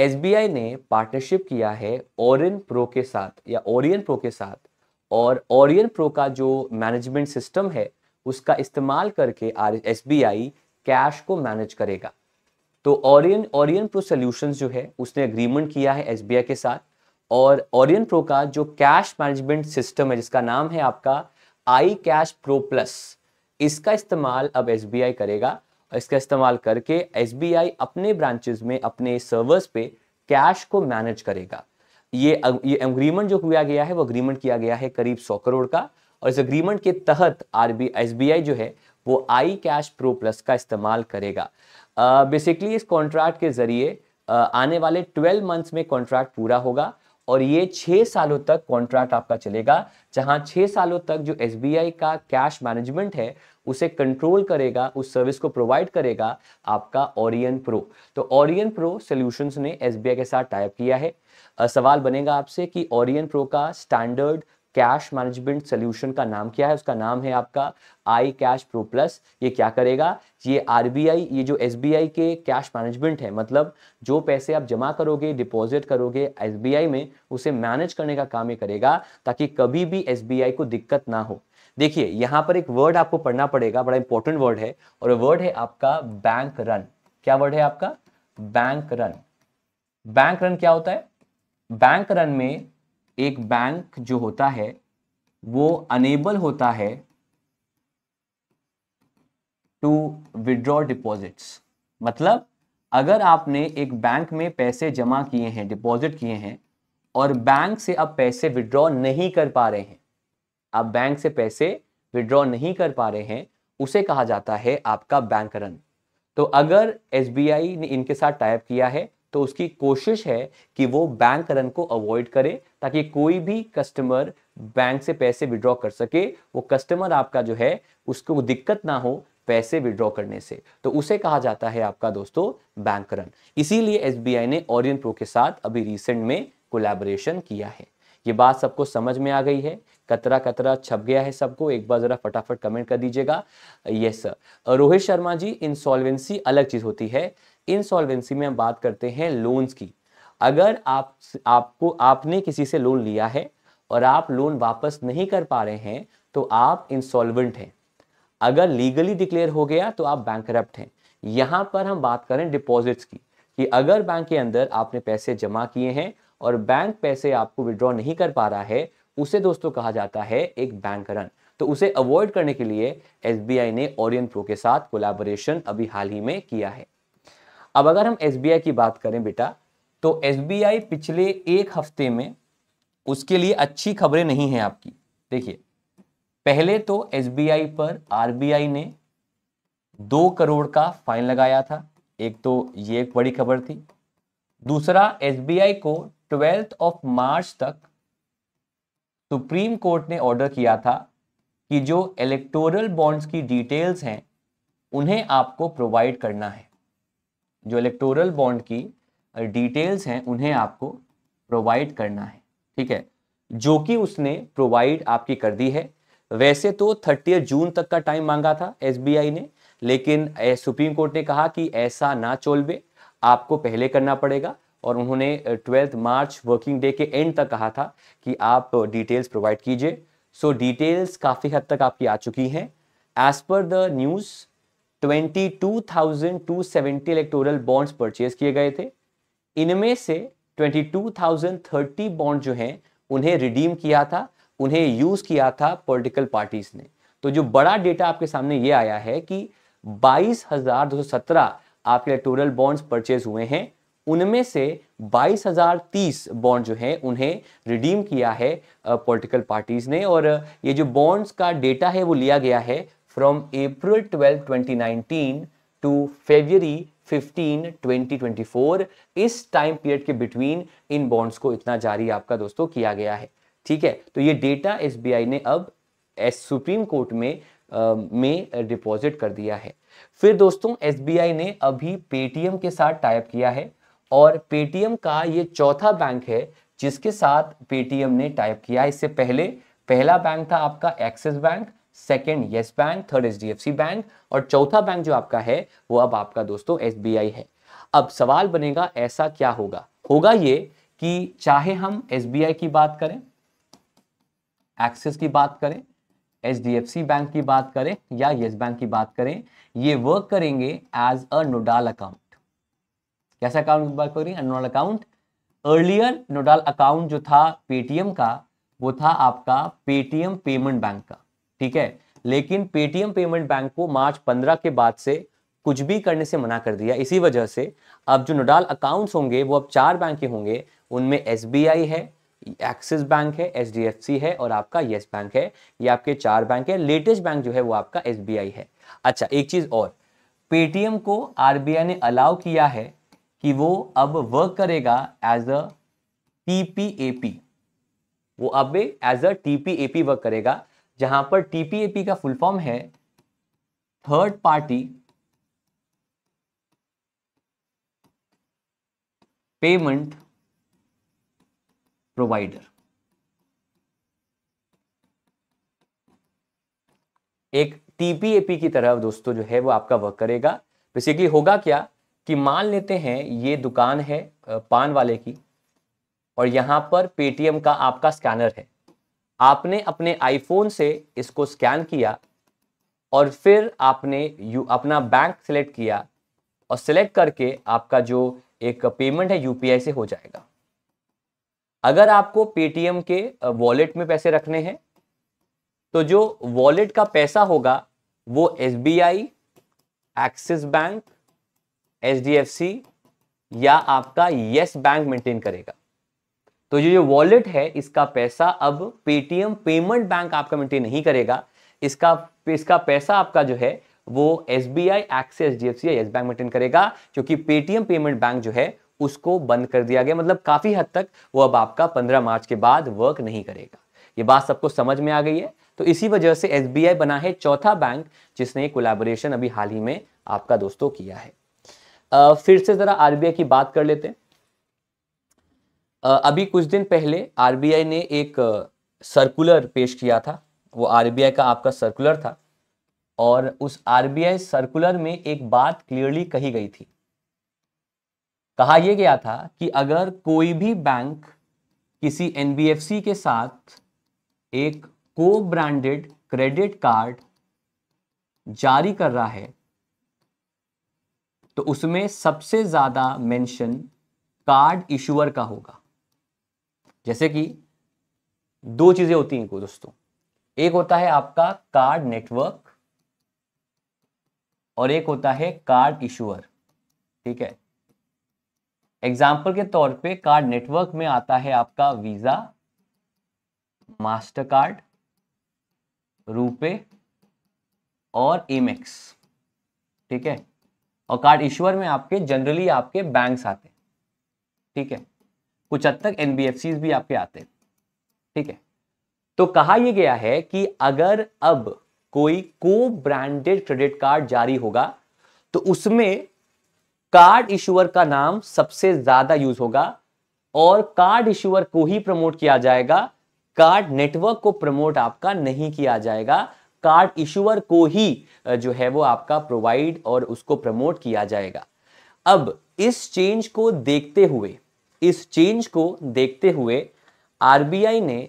एस ने पार्टनरशिप किया है ओरियन प्रो के साथ या ओरियन प्रो के साथ और ओरियन प्रो का जो मैनेजमेंट सिस्टम है उसका इस्तेमाल करके R S B I cash को मैनेज करेगा तो ऑरियन ऑरियन प्रो सोल्यूशन जो है उसने अग्रीमेंट किया है एस बी आई के साथ और ऑरियन प्रो का जो कैश मैनेजमेंट सिस्टम है जिसका नाम है आपका आई कैश प्रो प्लस इसका इस्तेमाल अब एस बी आई करेगा इसका इस्तेमाल करके एस बी आई अपने ब्रांचेज में अपने सर्वर्स पे कैश को मैनेज करेगा ये ये अग्रीमेंट जो किया गया है वो अग्रीमेंट किया गया है करीब सौ करोड़ का और इस अग्रीमेंट के तहत आर बी जो है वो आई कैश प्रो प्लस का इस्तेमाल करेगा बेसिकली इस कॉन्ट्रैक्ट के जरिए आने वाले 12 मंथ्स में कॉन्ट्रैक्ट पूरा होगा और ये छः सालों तक कॉन्ट्रैक्ट आपका चलेगा जहां छः सालों तक जो एस का कैश मैनेजमेंट है उसे कंट्रोल करेगा उस सर्विस को प्रोवाइड करेगा आपका ओरियन प्रो तो ओरियन प्रो सॉल्यूशंस ने एस के साथ टाइप किया है सवाल बनेगा आपसे कि ओरियन प्रो का स्टैंडर्ड कैश मैनेजमेंट सोल्यूशन का नाम क्या है उसका नाम है आपका आई कैश प्रो प्लस ये क्या करेगा ये आरबीआई ये जो एस के कैश मैनेजमेंट है मतलब जो पैसे आप जमा करोगे डिपॉजिट करोगे एस में उसे मैनेज करने का काम ये करेगा ताकि कभी भी एस को दिक्कत ना हो देखिए यहाँ पर एक वर्ड आपको पढ़ना पड़ेगा बड़ा इंपॉर्टेंट वर्ड है और वर्ड है आपका बैंक रन क्या वर्ड है आपका बैंक रन बैंक रन क्या होता है बैंक रन में एक बैंक जो होता है वो अनेबल होता है टू विड्रॉ डिपॉजिट्स मतलब अगर आपने एक बैंक में पैसे जमा किए हैं डिपॉजिट किए हैं और बैंक से आप पैसे विड्रॉ नहीं कर पा रहे हैं आप बैंक से पैसे विड्रॉ नहीं कर पा रहे हैं उसे कहा जाता है आपका बैंक रन तो अगर एस ने इनके साथ टाइप किया है तो उसकी कोशिश है कि वो बैंक रन को अवॉइड करे ताकि कोई भी कस्टमर बैंक से पैसे विड्रॉ कर सके वो कस्टमर आपका जो है उसको दिक्कत ना हो पैसे विड्रॉ करने से तो उसे कहा जाता है आपका दोस्तों बैंक रन इसीलिए एसबीआई ने ओरियन प्रो के साथ अभी रिसेंट में कोलेबोरेशन किया है ये बात सबको समझ में आ गई है कतरा कतरा छप गया है सबको एक बार जरा फटाफट कमेंट कर दीजिएगा yes sir Rohit Sharma ji insolvency अलग चीज होती है इंसॉल्वेंसी में हम बात करते हैं लोन्स की अगर आप आपको आपने किसी से लोन लिया है और आप लोन वापस नहीं कर पा रहे हैं तो आप इंसॉल्वेंट हैं अगर लीगली डिक्लेयर हो गया तो आप बैंक हैं यहाँ पर हम बात करें डिपॉजिट्स की कि अगर बैंक के अंदर आपने पैसे जमा किए हैं और बैंक पैसे आपको विड्रॉ नहीं कर पा रहा है उसे दोस्तों कहा जाता है एक बैंक रन तो उसे अवॉइड करने के लिए एस ने ओरियन प्रो के साथ कोलैबोरेशन अभी हाल ही में किया है अब अगर हम एस की बात करें बेटा तो एस पिछले एक हफ्ते में उसके लिए अच्छी खबरें नहीं हैं आपकी देखिए पहले तो एस पर आर ने दो करोड़ का फाइन लगाया था एक तो ये एक बड़ी खबर थी दूसरा एस को ट्वेल्थ ऑफ मार्च तक सुप्रीम कोर्ट ने ऑर्डर किया था कि जो इलेक्टोरल बॉन्ड्स की डिटेल्स हैं उन्हें आपको प्रोवाइड करना है जो इलेक्टोरल बॉन्ड की डिटेल्स हैं उन्हें आपको प्रोवाइड करना है ठीक है जो कि उसने प्रोवाइड आपकी कर दी है वैसे तो थर्टी जून तक का टाइम मांगा था एसबीआई ने लेकिन सुप्रीम कोर्ट ने कहा कि ऐसा ना चोलबे आपको पहले करना पड़ेगा और उन्होंने ट्वेल्थ मार्च वर्किंग डे के एंड तक कहा था कि आप डिटेल्स प्रोवाइड कीजिए सो डिटेल्स काफ़ी हद तक आपकी आ चुकी हैं as per the news 22,270 electoral bonds purchase किए गए थे इनमें से 22,030 बॉन्ड जो हैं उन्हें रिडीम किया था उन्हें यूज किया था पॉलिटिकल पार्टीज ने तो जो बड़ा डेटा आपके सामने ये आया है कि 22,217 आपके इलेक्टोरल बॉन्ड्स परचेज हुए हैं उनमें से 22,030 बॉन्ड जो हैं उन्हें रिडीम किया है पॉलिटिकल पार्टीज ने और ये जो बॉन्ड्स का डेटा है वो लिया गया है from April 12, 2019 to February 15, 2024 इस टाइम पीरियड के बिटवीन इन बॉन्ड्स को इतना जारी आपका दोस्तों किया गया है ठीक है तो ये डेटा एसबीआई ने अब एस सुप्रीम कोर्ट में आ, में डिपॉजिट कर दिया है फिर दोस्तों एसबीआई ने अभी पेटीएम के साथ टाइप किया है और पेटीएम का ये चौथा बैंक है जिसके साथ पेटीएम ने टाइप किया इससे पहले पहला बैंक था आपका Axis bank second Yes bank third H D F C bank और चौथा बैंक जो आपका है वो अब आपका दोस्तों एस बी आई है अब सवाल बनेगा ऐसा क्या होगा होगा ये कि चाहे हम एस बी आई की बात करें एक्सिस की बात करें H D F C bank की बात करें या येस बैंक की बात करें ये वर्क करेंगे एज अ नोडाल अकाउंट कैसा अकाउंट की बात करेंगे nodal account earlier nodal account जो था पेटीएम का वो था आपका पेटीएम पेमेंट बैंक का ठीक है लेकिन पेटीएम पेमेंट बैंक को मार्च पंद्रह के बाद से कुछ भी करने से मना कर दिया इसी वजह से अब जो नोडाल अकाउंट्स होंगे वो अब चार बैंक के होंगे उनमें एस है एक्सिस बैंक है एच है और आपका येस बैंक है ये आपके चार बैंक है लेटेस्ट बैंक जो है वो आपका एस है अच्छा एक चीज़ और पेटीएम को आरबीआई ने अलाउ किया है कि वो अब वर्क करेगा एज अ टीपीएपी वो अब एज अ टीपीएपी वर्क करेगा जहां पर टीपीएपी का फुल फॉर्म है थर्ड पार्टी पेमेंट प्रोवाइडर एक टीपीएपी की तरह दोस्तों जो है वो आपका वर्क करेगा बेसिकली होगा क्या कि मान लेते हैं ये दुकान है पान वाले की और यहां पर पेटीएम का आपका स्कैनर है आपने अपने आईफोन से इसको स्कैन किया और फिर आपने यू अपना बैंक सेलेक्ट किया और सिलेक्ट करके आपका जो एक पेमेंट है यूपीआई से हो जाएगा अगर आपको पेटीएम के वॉलेट में पैसे रखने हैं तो जो वॉलेट का पैसा होगा वो S B I Axis bank H D F C या आपका येस बैंक मेंटेन करेगा तो ये जो वॉलेट है इसका पैसा अब पेटीएम पेमेंट बैंक आपका मेंटेन नहीं करेगा इसका इसका पैसा आपका जो है वो S B I X S D F C bank maintain करेगा क्योंकि पेटीएम पेमेंट बैंक जो है उसको बंद कर दिया गया मतलब काफी हद तक वो अब आपका 15 मार्च के बाद वर्क नहीं करेगा ये बात सबको समझ में आ गई है तो इसी वजह से एस बना है चौथा बैंक जिसने कोलेबोरेशन अभी हाल ही में आपका दोस्तों किया है आ, फिर से जरा आरबीआई की बात कर लेते हैं अभी कुछ दिन पहले आरबीआई ने एक सर्कुलर पेश किया था वो आरबीआई का आपका सर्कुलर था और उस आरबीआई सर्कुलर में एक बात क्लियरली कही गई थी कहा यह गया था कि अगर कोई भी बैंक किसी एनबीएफसी के साथ एक को ब्रांडेड क्रेडिट कार्ड जारी कर रहा है तो उसमें सबसे ज्यादा मेंशन कार्ड इशुअर का होगा जैसे कि दो चीजें होती हैं दोस्तों एक होता है आपका कार्ड नेटवर्क और एक होता है कार्ड इशूअर ठीक है एग्जाम्पल के तौर पे कार्ड नेटवर्क में आता है आपका वीजा मास्टर कार्ड रूपे और एमेक्स ठीक है और कार्ड इश्यूअर में आपके जनरली आपके बैंक्स आते हैं ठीक है कुछ हद तक एनबीएफसी भी आपके आते हैं ठीक है तो कहा यह गया है कि अगर अब कोई को ब्रांडेड क्रेडिट कार्ड जारी होगा तो उसमें कार्ड इशूअर का नाम सबसे ज्यादा यूज होगा और कार्ड इशूअर को ही प्रमोट किया जाएगा कार्ड नेटवर्क को प्रमोट आपका नहीं किया जाएगा कार्ड इशूअर को ही जो है वो आपका प्रोवाइड और उसको प्रमोट किया जाएगा अब इस चेंज को देखते हुए इस चेंज को देखते हुए आरबीआई ने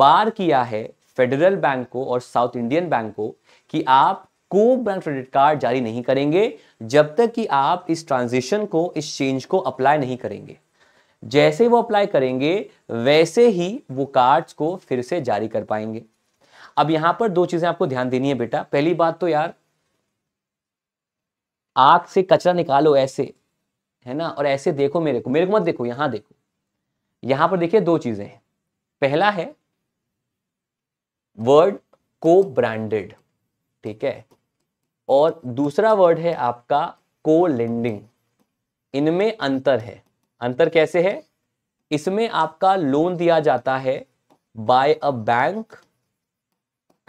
बार किया है फेडरल बैंक को और साउथ इंडियन बैंक को कि आप को बैंक क्रेडिट कार्ड जारी नहीं करेंगे जब तक कि आप इस ट्रांजिशन को इस चेंज को अप्लाई नहीं करेंगे जैसे वो अप्लाई करेंगे वैसे ही वो कार्ड्स को फिर से जारी कर पाएंगे अब यहां पर दो चीजें आपको ध्यान देनी है बेटा पहली बात तो यार आग से कचरा निकालो ऐसे है ना और ऐसे देखो मेरे को मेरे को मत देखो यहां देखो यहां पर देखिए दो चीज़ें हैं पहला है वर्ड को ब्रांडेड ठीक है और दूसरा वर्ड है आपका को लेंडिंग इनमें अंतर है अंतर कैसे है इसमें आपका लोन दिया जाता है by a bank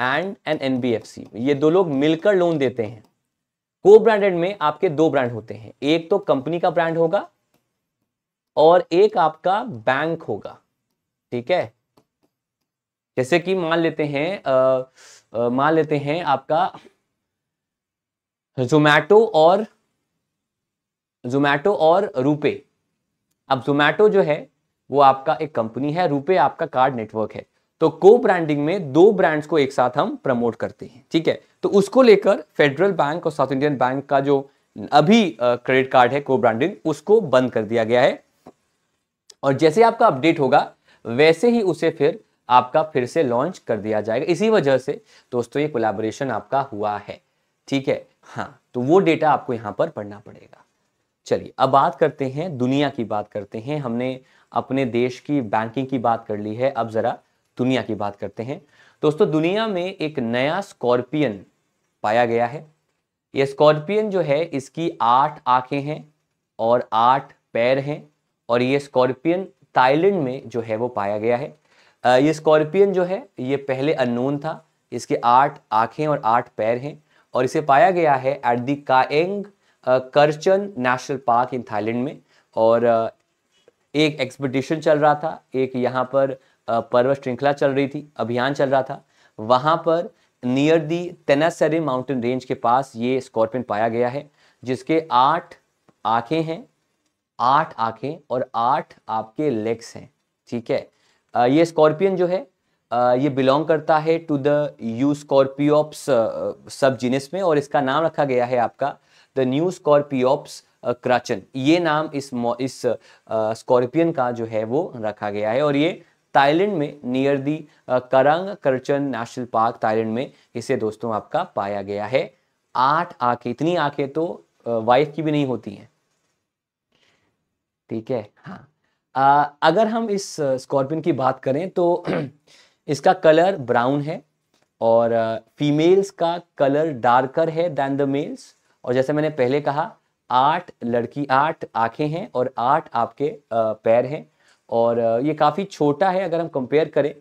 and N NBFC ये दो लोग मिलकर लोन देते हैं को ब्रांडेड में आपके दो ब्रांड होते हैं एक तो कंपनी का ब्रांड होगा और एक आपका बैंक होगा ठीक है जैसे कि मान लेते हैं मान लेते हैं आपका जोमैटो और जोमैटो और रुपे अब जोमैटो जो है वो आपका एक कंपनी है रुपे आपका कार्ड नेटवर्क है तो को ब्रांडिंग में दो ब्रांड्स को एक साथ हम प्रमोट करते हैं ठीक है तो उसको लेकर फेडरल बैंक और साउथ इंडियन बैंक का जो अभी क्रेडिट कार्ड है को ब्रांडिंग उसको बंद कर दिया गया है और जैसे आपका अपडेट होगा वैसे ही उसे फिर आपका फिर से लॉन्च कर दिया जाएगा इसी वजह से दोस्तों ये कोलाबोरेशन आपका हुआ है ठीक है हाँ तो वो डेटा आपको यहाँ पर पढ़ना पड़ेगा चलिए अब बात करते हैं दुनिया की बात करते हैं हमने अपने देश की बैंकिंग की बात कर ली है अब ज़रा दुनिया की बात करते हैं दोस्तों दुनिया में एक नया स्कॉर्पियन पाया गया है ये स्कॉर्पियन जो है इसकी आठ आंखें हैं और आठ पैर हैं और ये स्कॉर्पियन थाईलैंड में जो है वो पाया गया है ये स्कॉर्पियन जो है ये पहले अननोन था इसके आठ आंखें और आठ पैर हैं और इसे पाया गया है at the Kaeng Krachan national park in Thailand में और एक एक्सपिटिशन चल रहा था एक यहाँ पर पर्वत श्रृंखला चल रही थी अभियान चल रहा था वहाँ पर near the Tenasserim mountain range के पास ये स्कॉर्पियन पाया गया है जिसके आठ आँखें हैं आठ आँखें और आठ आपके लेग्स हैं ठीक है ये स्कॉर्पियन जो है ये बिलोंग करता है टू द यू स्कॉर्पियोप्स सब जीनस में और इसका नाम रखा गया है आपका द न्यू स्कॉर्पियोप्स क्रचन ये नाम इस इस स्कॉर्पियन का जो है वो रखा गया है और ये थाईलैंड में near the Kaeng Krachan national park Thailand में इसे दोस्तों आपका पाया गया है आठ आंखें इतनी आंखें तो वाइफ की भी नहीं होती हैं ठीक है हाँ आ, अगर हम इस स्कॉर्पियन की बात करें तो इसका कलर ब्राउन है और फीमेल्स का कलर डार्कर है दैन द मेल्स और जैसे मैंने पहले कहा आठ लड़की आठ आंखें हैं और आठ आपके पैर हैं और ये काफ़ी छोटा है अगर हम कंपेयर करें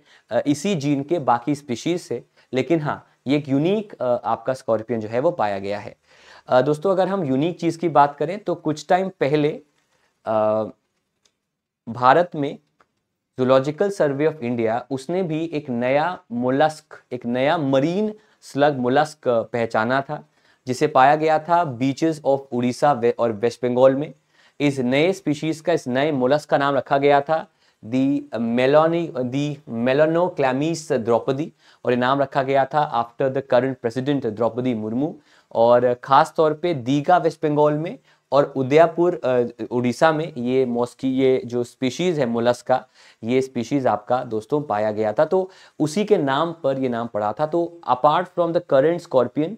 इसी जीन के बाकी स्पीशीज़ से लेकिन हाँ ये एक यूनिक आपका स्कॉर्पियन जो है वो पाया गया है दोस्तों अगर हम यूनिक चीज़ की बात करें तो कुछ टाइम पहले भारत में जोलॉजिकल सर्वे ऑफ इंडिया उसने भी एक नया मोलस्क एक नया मरीन स्लग मोलस्क पहचाना था जिसे पाया गया था बीचेस ऑफ उड़ीसा और वेस्ट बंगाल में इस नए स्पीशीज का इस नए मोलस का नाम रखा गया था दी मेलोनी दी क्लैमिस द्रौपदी और ये नाम रखा गया था after the current president Draupadi Murmu और ख़ास तौर पे दीगा वेस्ट बंगाल में और उदयपुर उड़ीसा में ये मोस्की ये जो स्पीशीज़ है मोलस का ये स्पीशीज़ आपका दोस्तों पाया गया था तो उसी के नाम पर ये नाम पड़ा था तो apart from the current scorpion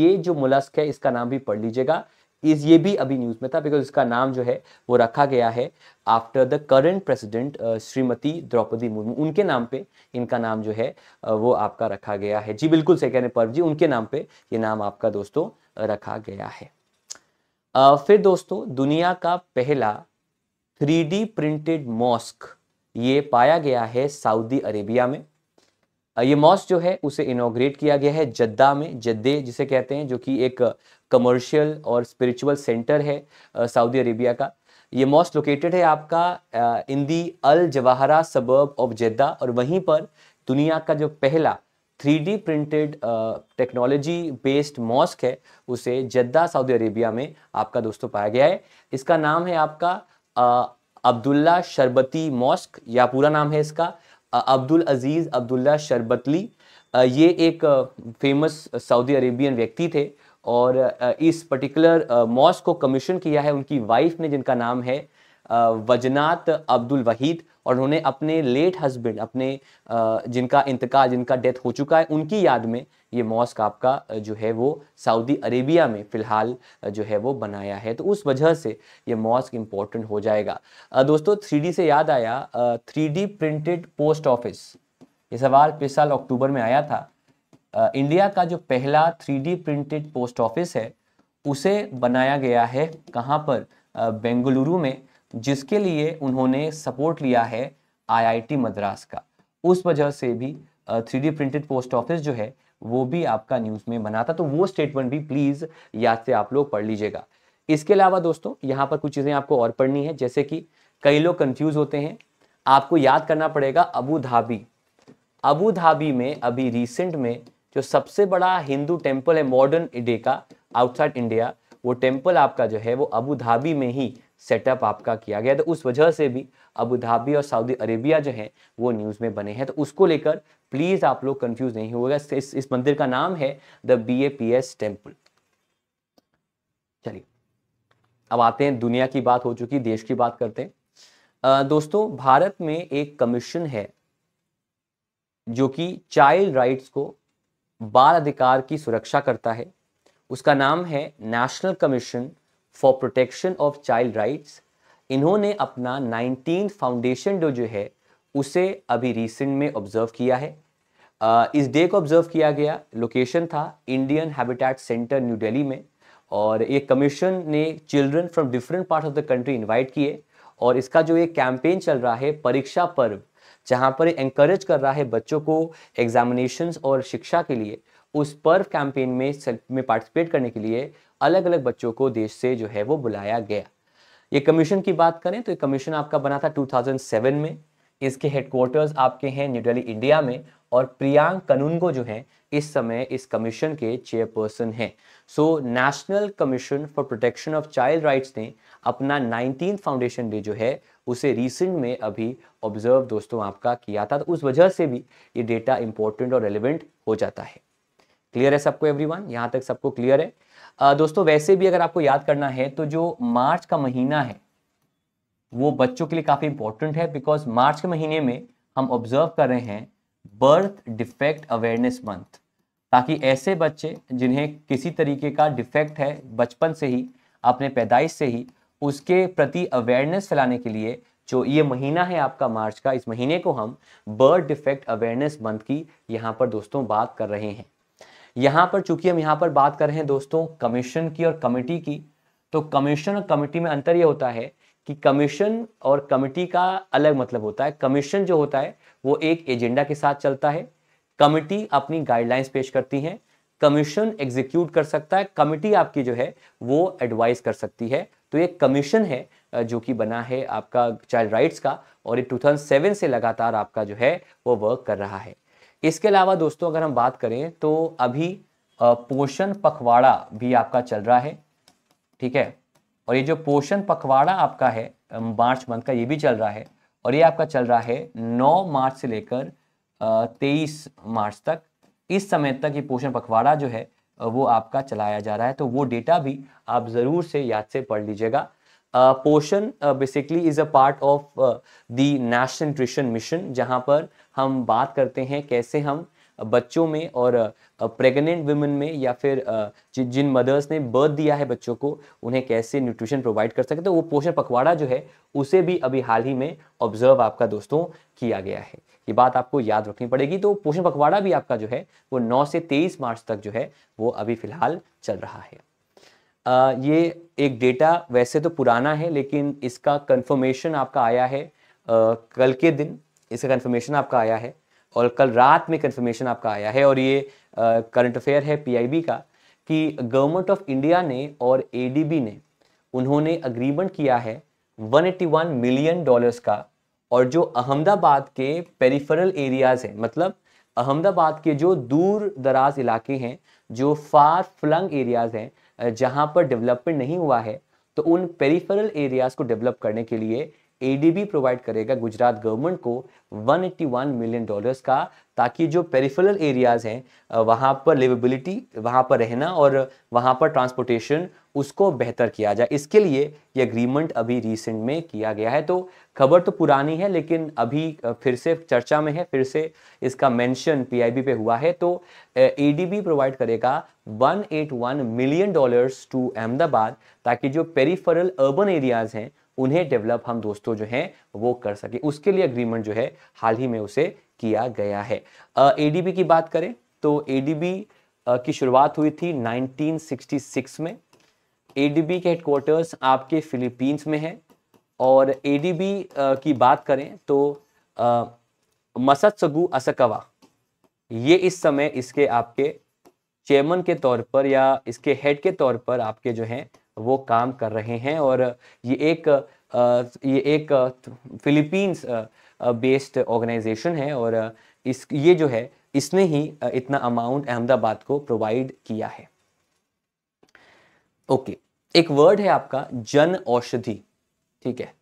ये जो मोलस्क है इसका नाम भी पढ़ लीजिएगा इस ये भी अभी न्यूज़ में था बिकॉज इसका नाम जो है वो रखा गया है after the current president Shrimati Draupadi Murmu उनके नाम पे इनका नाम जो है वो आपका रखा गया है जी बिल्कुल सही कह रहे पर्व जी उनके नाम पे ये नाम आपका दोस्तों रखा गया है फिर दोस्तों दुनिया का पहला थ्री प्रिंटेड मॉस्क ये पाया गया है सऊदी अरेबिया में ये मॉस्क जो है उसे इनोग्रेट किया गया है जद्दा में जद्दे जिसे कहते हैं जो कि एक कमर्शियल और स्पिरिचुअल सेंटर है सऊदी अरेबिया का ये मॉस्क लोकेटेड है आपका in the Al Jawahara suburb of Jeddah और वहीं पर दुनिया का जो पहला 3D printed technology based mask है उसे जद्दा सऊदी अरेबिया में आपका दोस्तों पाया गया है इसका नाम है आपका अब्दुल्ला शरबती मॉस्क या पूरा नाम है इसका अब्दुल अजीज़ अब्दुल्ला शरबतली ये एक फेमस सऊदी अरेबियन व्यक्ति थे और इस पर्टिकुलर मॉस को कमीशन किया है उनकी वाइफ ने जिनका नाम है वजनात अब्दुल वहीद और उन्होंने अपने लेट हस्बैंड अपने जिनका इंतकाल जिनका डेथ हो चुका है उनकी याद में ये मॉस्क आपका जो है वो सऊदी अरेबिया में फ़िलहाल जो है वो बनाया है तो उस वजह से ये मॉस्क इम्पोर्टेंट हो जाएगा दोस्तों थ्री से याद आया थ्री प्रिंटेड पोस्ट ऑफिस ये सवाल पिछले साल अक्टूबर में आया था इंडिया का जो पहला थ्री प्रिंटेड पोस्ट ऑफिस है उसे बनाया गया है कहाँ पर बेंगलुरु में जिसके लिए उन्होंने सपोर्ट लिया है आईआईटी मद्रास का उस वजह से भी थ्री प्रिंटेड पोस्ट ऑफिस जो है वो भी आपका न्यूज़ में बना था तो वो स्टेटमेंट भी प्लीज़ याद से आप लोग पढ़ लीजिएगा इसके अलावा दोस्तों यहां पर कुछ चीज़ें आपको और पढ़नी है जैसे कि कई लोग कंफ्यूज होते हैं आपको याद करना पड़ेगा अबू धाबी अबू धाबी में अभी रिसेंट में जो सबसे बड़ा हिंदू टेम्पल है मॉडर्न डे का आउटसाइड इंडिया वो टेम्पल आपका जो है वो अबू धाबी में ही सेटअप आपका किया गया तो उस वजह से भी अबू धाबी और सऊदी अरेबिया जो है वो न्यूज़ में बने हैं तो उसको लेकर प्लीज़ आप लोग कंफ्यूज नहीं होगा इस, इस मंदिर का नाम है the B A P S temple चलिए अब आते हैं दुनिया की बात हो चुकी देश की बात करते हैं दोस्तों भारत में एक कमीशन है जो कि चाइल्ड राइट्स को बाल अधिकार की सुरक्षा करता है उसका नाम है national commission for protection of child rights इन्होंने अपना नाइनटीन फाउंडेशन डे जो है उसे अभी रिसेंट में ऑब्जर्व किया है इस डे को ऑब्जर्व किया गया लोकेशन था Indian habitat centre New Delhi में और ये कमीशन ने children from different part of the country invite किए और इसका जो ये कैंपेन चल रहा है परीक्षा पर्व जहाँ पर इंकरेज कर रहा है बच्चों को एग्जामिनेशन और शिक्षा के लिए उस पर्व कैंपेन में में पार्टिसिपेट करने के लिए अलग अलग बच्चों को देश से जो है वो बुलाया गया ये कमीशन की बात करें तो ये कमीशन आपका बना था 2007 में इसके हेडक्वार्टर्स आपके हैं न्यू दिल्ली इंडिया में और प्रियांक कनूनगो जो हैं इस समय इस कमीशन के चेयरपर्सन हैं so national commission for protection of child rights ने अपना नाइनटीन फाउंडेशन डे जो है उसे रिसेंट में अभी ऑब्जर्व दोस्तों आपका किया था तो उस वजह से भी ये डेटा इंपॉर्टेंट और रेलिवेंट हो जाता है क्लियर है सबको एवरीवन यहाँ तक सबको क्लियर है आ, दोस्तों वैसे भी अगर आपको याद करना है तो जो मार्च का महीना है वो बच्चों के लिए काफ़ी इंपॉर्टेंट है बिकॉज मार्च के महीने में हम ऑब्जर्व कर रहे हैं बर्थ डिफेक्ट अवेयरनेस मंथ ताकि ऐसे बच्चे जिन्हें किसी तरीके का डिफेक्ट है बचपन से ही अपने पैदाइश से ही उसके प्रति अवेयरनेस फैलाने के लिए जो ये महीना है आपका मार्च का इस महीने को हम बर्थ डिफेक्ट अवेयरनेस मंथ की यहाँ पर दोस्तों बात कर रहे हैं यहाँ पर चूंकि हम यहाँ पर बात कर रहे हैं दोस्तों कमीशन की और कमेटी की तो कमीशन और कमेटी में अंतर यह होता है कि कमीशन और कमेटी का अलग मतलब होता है कमीशन जो होता है वो एक एजेंडा के साथ चलता है कमिटी अपनी गाइडलाइंस पेश करती हैं कमीशन एग्जीक्यूट कर सकता है कमिटी आपकी जो है वो एडवाइस कर सकती है तो ये कमीशन है जो कि बना है आपका चाइल्ड राइट्स का और ये 2007 से लगातार आपका जो है वो वर्क कर रहा है इसके अलावा दोस्तों अगर हम बात करें तो अभी पोषण पखवाड़ा भी आपका चल रहा है ठीक है और ये जो पोषण पखवाड़ा आपका है मार्च मंथ का ये भी चल रहा है और ये आपका चल रहा है 9 मार्च से लेकर तेईस मार्च तक इस समय तक ये पोषण पखवाड़ा जो है वो आपका चलाया जा रहा है तो वो डेटा भी आप ज़रूर से याद से पढ़ लीजिएगा Poshan basically is a part of the national nutrition mission जहाँ पर हम बात करते हैं कैसे हम बच्चों में और प्रेग्नेंट वुमेन में या फिर जिन मदर्स ने बर्थ दिया है बच्चों को उन्हें कैसे न्यूट्रिशन प्रोवाइड कर सकते तो वो पोषण पखवाड़ा जो है उसे भी अभी हाल ही में ऑब्जर्व आपका दोस्तों किया गया है ये बात आपको याद रखनी पड़ेगी तो पोषण पखवाड़ा भी आपका जो है वो नौ से तेईस मार्च तक जो है वो अभी फिलहाल चल रहा है आ, ये एक डेटा वैसे तो पुराना है लेकिन इसका कंफर्मेशन आपका आया है आ, कल के दिन इसका कंफर्मेशन आपका आया है और कल रात में कन्फर्मेशन आपका आया है और ये करंट अफेयर है पीआईबी का कि गवर्नमेंट ऑफ इंडिया ने और एडीबी ने उन्होंने अग्रीमेंट किया है 181 मिलियन डॉलर्स का और जो अहमदाबाद के पेरिफेरल एरियाज़ हैं मतलब अहमदाबाद के जो दूर दराज इलाके हैं जो फार फ्लंग एरियाज़ हैं जहाँ पर डेवलपमेंट नहीं हुआ है तो उन पेरिफेरल एरियाज़ को डेवलप करने के लिए एडीबी प्रोवाइड करेगा गुजरात गवर्नमेंट को 181 मिलियन डॉलर्स का ताकि जो पेरिफेरल एरियाज हैं वहाँ पर लिवेबिलिटी वहाँ पर रहना और वहाँ पर ट्रांसपोर्टेशन उसको बेहतर किया जाए इसके लिए ये अग्रीमेंट अभी रिसेंट में किया गया है तो खबर तो पुरानी है लेकिन अभी फिर से चर्चा में है फिर से इसका मेंशन पीआईबी पे हुआ है तो एडीबी प्रोवाइड करेगा 181 मिलियन डॉलर्स टू अहमदाबाद ताकि जो पेरिफेरल अर्बन एरियाज हैं उन्हें डेवलप हम दोस्तों जो हैं वो कर सके उसके लिए अग्रीमेंट जो है हाल ही में उसे किया गया है ए uh, की बात करें तो ए uh, की शुरुआत हुई थी 1966 में बी के हेडक्वार्टर्स आपके फिलीपींस में है और ए की बात करें तो सगु असकवा ये इस समय इसके आपके चेयरमैन के तौर पर या इसके हेड के तौर पर आपके जो हैं वो काम कर रहे हैं और ये एक ये एक फिलीपींस बेस्ड ऑर्गेनाइजेशन है और इस ये जो है इसने ही इतना अमाउंट अहमदाबाद को प्रोवाइड किया है ओके एक वर्ड है आपका जन औषधि ठीक है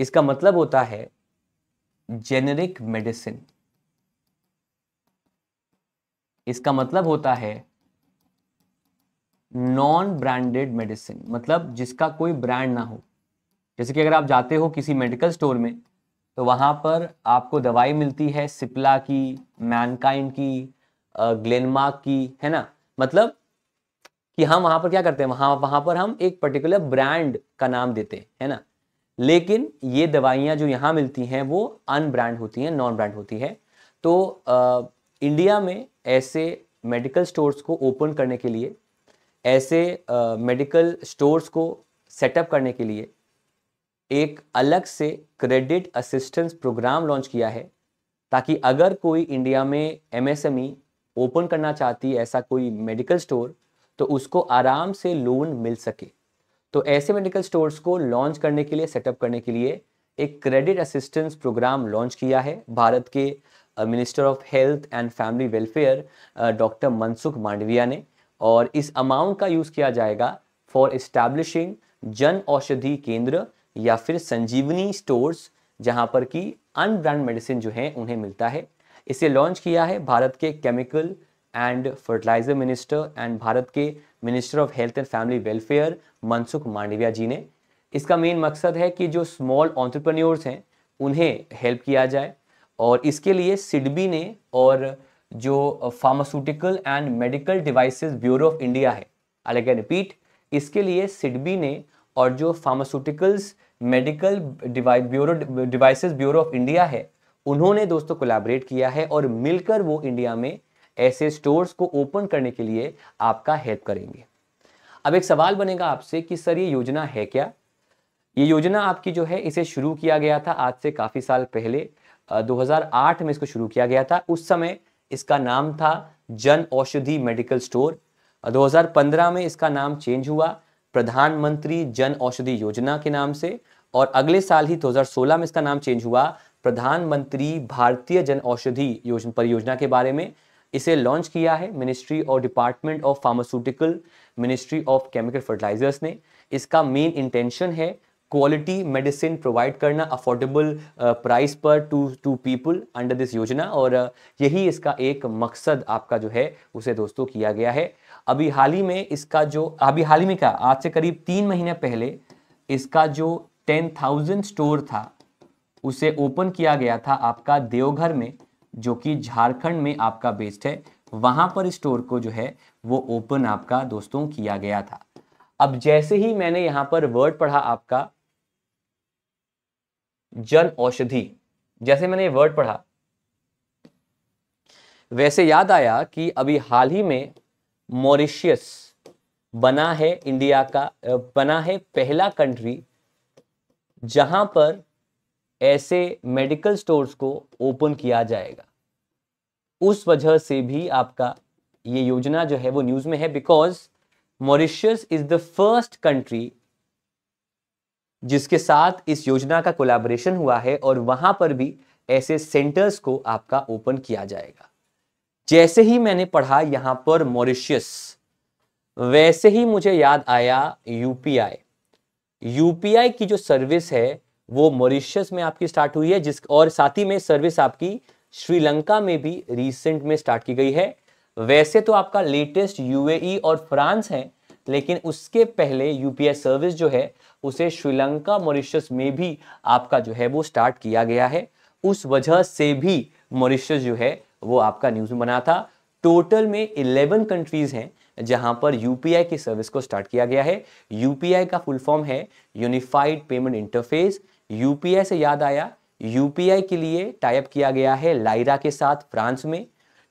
इसका मतलब होता है जेनेरिक मेडिसिन इसका मतलब होता है नॉन ब्रांडेड मेडिसिन मतलब जिसका कोई ब्रांड ना हो जैसे कि अगर आप जाते हो किसी मेडिकल स्टोर में तो वहाँ पर आपको दवाई मिलती है सिप्ला की मैनकाइंड की ग्लेनमार्क की है ना मतलब कि हम वहाँ पर क्या करते हैं वहाँ वहाँ पर हम एक पर्टिकुलर ब्रांड का नाम देते हैं है ना लेकिन ये दवाइयाँ जो यहाँ मिलती हैं वो अनब्रांड होती हैं नॉन ब्रांड होती है तो आ, इंडिया में ऐसे मेडिकल स्टोर्स को ओपन करने के लिए ऐसे मेडिकल स्टोर्स को सेटअप करने के लिए एक अलग से क्रेडिट असिस्टेंस प्रोग्राम लॉन्च किया है ताकि अगर कोई इंडिया में एमएसएमई ओपन e करना चाहती ऐसा कोई मेडिकल स्टोर तो उसको आराम से लोन मिल सके तो ऐसे मेडिकल स्टोर्स को लॉन्च करने के लिए सेटअप करने के लिए एक क्रेडिट असिस्टेंस प्रोग्राम लॉन्च किया है भारत के minister of health and family welfare doctor Mansukh Mandaviya ने और इस अमाउंट का यूज़ किया जाएगा फॉर इस्टेब्लिशिंग जन औषधि केंद्र या फिर संजीवनी स्टोर्स जहां पर कि अनब्रांड मेडिसिन जो है उन्हें मिलता है इसे लॉन्च किया है भारत के chemical and fertiliser minister and Bharat के minister of health and family welfare Mansukh Mandaviya ji ने इसका मेन मकसद है कि जो स्मॉल ऑन्टरप्रन्योर्स हैं उन्हें हेल्प किया जाए और इसके लिए सिडबी ने और जो pharmaceutical and medical devices bureau of India है अलग रिपीट इसके लिए सिडबी ने और जो pharmaceuticals medical device bureau devices bureau of India है उन्होंने दोस्तों कोलैबोरेट किया है और मिलकर वो इंडिया में ऐसे स्टोर्स को ओपन करने के लिए आपका हेल्प करेंगे अब एक सवाल बनेगा आपसे कि सर ये योजना है क्या ये योजना आपकी जो है इसे शुरू किया गया था आज से काफ़ी साल पहले 2008 में इसको शुरू किया गया था उस समय इसका नाम था जन औषधि मेडिकल स्टोर 2015 में इसका नाम चेंज हुआ प्रधानमंत्री जन औषधि योजना के नाम से और अगले साल ही 2016 में इसका नाम चेंज हुआ प्रधानमंत्री भारतीय जन औषधि योजना परियोजना के बारे में इसे लॉन्च किया है मिनिस्ट्री और department of pharmaceutical ministry of chemical fertilisers ने इसका मेन इंटेंशन है क्वालिटी मेडिसिन प्रोवाइड करना अफोर्डेबल प्राइस uh, पर to to people under this yojana और uh, यही इसका एक मकसद आपका जो है उसे दोस्तों किया गया है अभी हाल ही में इसका जो अभी हाल ही में क्या आज से करीब तीन महीने पहले इसका जो टेन थाउजेंड स्टोर था उसे ओपन किया गया था आपका देवघर में जो कि झारखंड में आपका बेस्ड है वहाँ पर स्टोर को जो है वो ओपन आपका दोस्तों किया गया था अब जैसे ही मैंने यहाँ पर वर्ड पढ़ा आपका जन औषधि जैसे मैंने ये वर्ड पढ़ा वैसे याद आया कि अभी हाल ही में मॉरिशियस बना है इंडिया का बना है पहला कंट्री जहां पर ऐसे मेडिकल स्टोर्स को ओपन किया जाएगा उस वजह से भी आपका ये योजना जो है वो न्यूज़ में है because Mauritius is the first country जिसके साथ इस योजना का कोलैबोरेशन हुआ है और वहां पर भी ऐसे सेंटर्स को आपका ओपन किया जाएगा जैसे ही मैंने पढ़ा यहां पर मॉरिशियस वैसे ही मुझे याद आया यूपीआई यूपीआई की जो सर्विस है वो मॉरिशियस में आपकी स्टार्ट हुई है जिस और साथ ही में सर्विस आपकी श्रीलंका में भी रिसेंट में स्टार्ट की गई है वैसे तो आपका लेटेस्ट यूएई e और फ्रांस है लेकिन उसके पहले यूपीआई सर्विस जो है उसे श्रीलंका मॉरिशस में भी आपका जो है वो स्टार्ट किया गया है उस वजह से भी मॉरिशस जो है वो आपका न्यूज़ बना था टोटल में इलेवन कंट्रीज़ हैं जहां पर यूपीआई की सर्विस को स्टार्ट किया गया है यूपीआई का फुल फॉर्म है यूनिफाइड पेमेंट इंटरफेस यूपीआई से याद आया यूपीआई के लिए टाइप किया गया है लाइरा के साथ फ्रांस में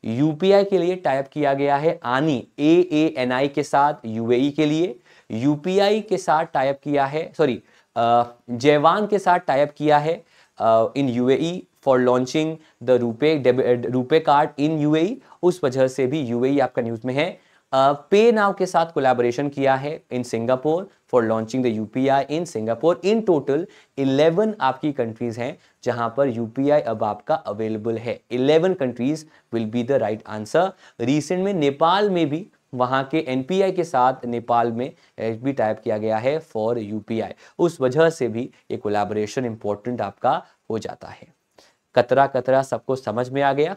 यूपीआई के लिए टाइप किया गया है आनी ए ए एन आई के साथ यूएई e के लिए यूपीआई के साथ टाइप किया है सॉरी जयवान के साथ टाइप किया है in UAE for launching the RuPay RuPay card in UAE उस वजह से भी यूएई e आपका न्यूज़ में है पे नाव के साथ कोलैबोरेशन किया है in Singapore for launching the UPI in Singapore in total 11 आपकी कंट्रीज हैं जहां पर यूपीआई अब आपका अवेलेबल है 11 countries will be the right answer recent में नेपाल में भी वहां के एनपीआई के साथ नेपाल में भी टाइप किया गया है फॉर यूपीआई उस वजह से भी ये कोलैबोरेशन इंपॉर्टेंट आपका हो जाता है कतरा कतरा सबको समझ में आ गया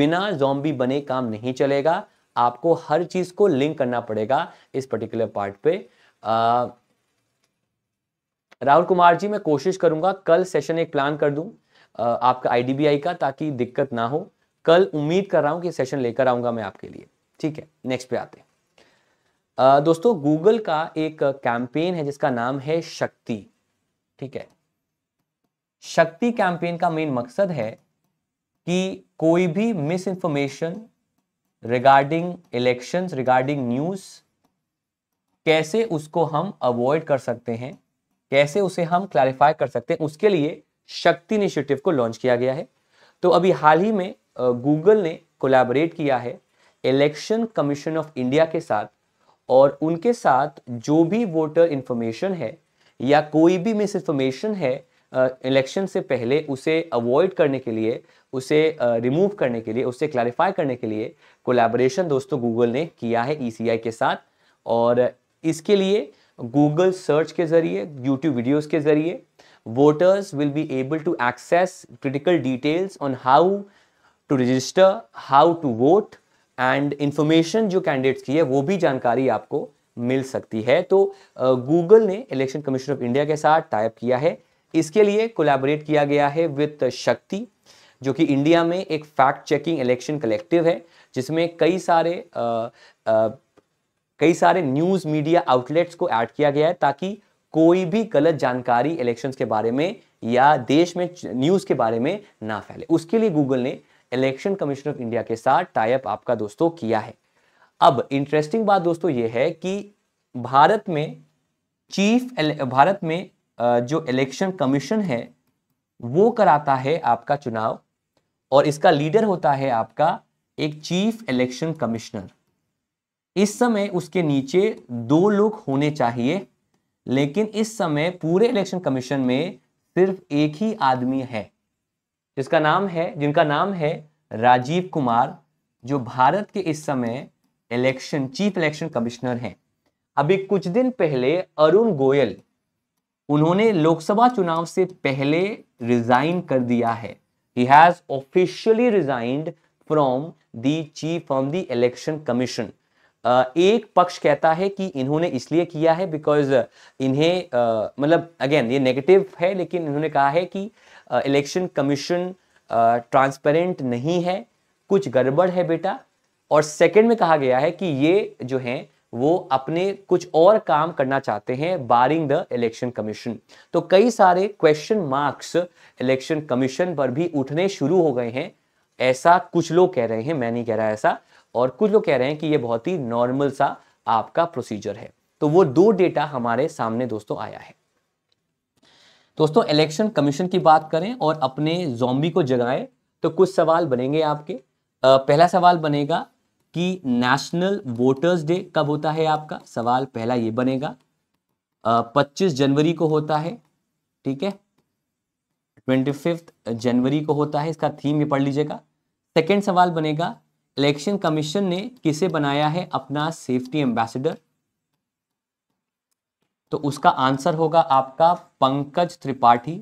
बिना जॉम्बी बने काम नहीं चलेगा आपको हर चीज़ को लिंक करना पड़ेगा इस पर्टिकुलर पार्ट पे राहुल कुमार जी मैं कोशिश करूंगा कल सेशन एक प्लान कर दूं आ, आपका आईडीबीआई का ताकि दिक्कत ना हो कल उम्मीद कर रहा हूं कि सेशन लेकर आऊंगा मैं आपके लिए ठीक है नेक्स्ट पे आते हैं दोस्तों गूगल का एक कैंपेन है जिसका नाम है शक्ति ठीक है शक्ति कैंपेन का मेन मकसद है कि कोई भी misinformation regarding election regarding news कैसे उसको हम अवॉइड कर सकते हैं कैसे उसे हम क्लैरिफाई कर सकते हैं उसके लिए शक्ति इनिशिएटिव को लॉन्च किया गया है तो अभी हाल ही में गूगल ने कोलैबोरेट किया है इलेक्शन कमीशन ऑफ इंडिया के साथ और उनके साथ जो भी वोटर इन्फॉर्मेशन है या कोई भी मिस इन्फॉर्मेशन है इलेक्शन से पहले उसे अवॉइड करने के लिए उसे रिमूव करने के लिए उसे क्लैरिफाई करने के लिए कोलैबोरेशन दोस्तों गूगल ने किया है ई e के साथ और इसके लिए गूगल सर्च के जरिए यूट्यूब वीडियोस के जरिए voters will be able to access critical details on how to register how to vote and information जो कैंडिडेट्स की है वो भी जानकारी आपको मिल सकती है तो गूगल ने इलेक्शन कमीशन ऑफ इंडिया के साथ टाइप किया है इसके लिए कोलैबोरेट किया गया है विथ शक्ति जो कि इंडिया में एक फैक्ट चेकिंग इलेक्शन कलेक्टिव है जिसमें कई सारे आ, आ, कई सारे न्यूज़ मीडिया आउटलेट्स को ऐड किया गया है ताकि कोई भी गलत जानकारी इलेक्शंस के बारे में या देश में न्यूज़ के बारे में ना फैले उसके लिए गूगल ने इलेक्शन कमीशन ऑफ इंडिया के साथ टाइप आपका दोस्तों किया है अब इंटरेस्टिंग बात दोस्तों ये है कि भारत में चीफ भारत में जो इलेक्शन कमीशन है वो कराता है आपका चुनाव और इसका लीडर होता है आपका एक चीफ इलेक्शन कमिश्नर इस समय उसके नीचे दो लोग होने चाहिए लेकिन इस समय पूरे इलेक्शन कमीशन में सिर्फ एक ही आदमी है जिसका नाम है जिनका नाम है राजीव कुमार जो भारत के इस समय इलेक्शन चीफ इलेक्शन कमिश्नर हैं अभी कुछ दिन पहले अरुण गोयल उन्होंने लोकसभा चुनाव से पहले रिजाइन कर दिया है he has officially resigned from the chief from the election commission एक पक्ष कहता है कि इन्होंने इसलिए किया है बिकॉज इन्हें uh, मतलब अगेन ये नेगेटिव है लेकिन इन्होंने कहा है कि इलेक्शन कमीशन ट्रांसपेरेंट नहीं है कुछ गड़बड़ है बेटा और सेकंड में कहा गया है कि ये जो हैं वो अपने कुछ और काम करना चाहते हैं बारिंग द इलेक्शन कमीशन तो कई सारे क्वेश्चन मार्क्स इलेक्शन कमीशन पर भी उठने शुरू हो गए हैं ऐसा कुछ लोग कह रहे हैं मैं नहीं कह रहा ऐसा और कुछ लोग कह रहे हैं कि ये बहुत ही नॉर्मल सा आपका प्रोसीजर है तो वो दो डेटा हमारे सामने दोस्तों आया है दोस्तों इलेक्शन कमीशन की बात करें और अपने जोम्बी को जगाएं तो कुछ सवाल बनेंगे आपके पहला सवाल बनेगा कि नेशनल वोटर्स डे कब होता है आपका सवाल पहला ये बनेगा पच्चीस जनवरी को होता है ठीक है ट्वेंटी फिफ्थ जनवरी को होता है इसका थीम भी पढ़ लीजिएगा सेकेंड सवाल बनेगा इलेक्शन कमीशन ने किसे बनाया है अपना सेफ्टी एम्बेसडर तो उसका आंसर होगा आपका पंकज त्रिपाठी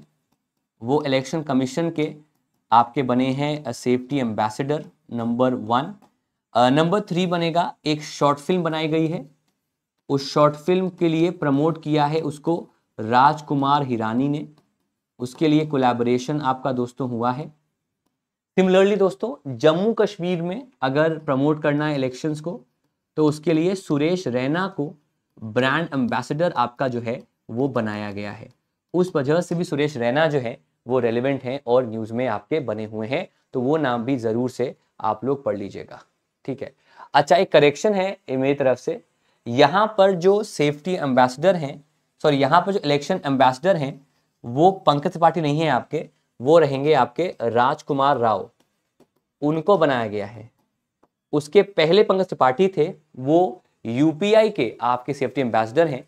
वो इलेक्शन कमीशन के आपके बने हैं safety ambassador number one number three बनेगा एक शॉर्ट फिल्म बनाई गई है उस शॉर्ट फिल्म के लिए प्रमोट किया है उसको राजकुमार हिरानी ने उसके लिए कोलैबोरेशन आपका दोस्तों हुआ है सिमिलरली दोस्तों जम्मू कश्मीर में अगर प्रमोट करना है इलेक्शंस को तो उसके लिए सुरेश रैना को ब्रांड एम्बेसडर आपका जो है वो बनाया गया है उस वजह से भी सुरेश रैना जो है वो रेलिवेंट हैं और न्यूज़ में आपके बने हुए हैं तो वो नाम भी ज़रूर से आप लोग पढ़ लीजिएगा ठीक है अच्छा एक करेक्शन है मेरी तरफ से यहाँ पर जो सेफ्टी एम्बेसडर हैं सॉरी यहाँ पर जो इलेक्शन एम्बेसडर हैं वो पंकज त्रिपाठी नहीं है आपके वो रहेंगे आपके राजकुमार राव उनको बनाया गया है उसके पहले पंकज त्रिपाठी थे वो यूपीआई के आपके सेफ्टी एम्बेसडर हैं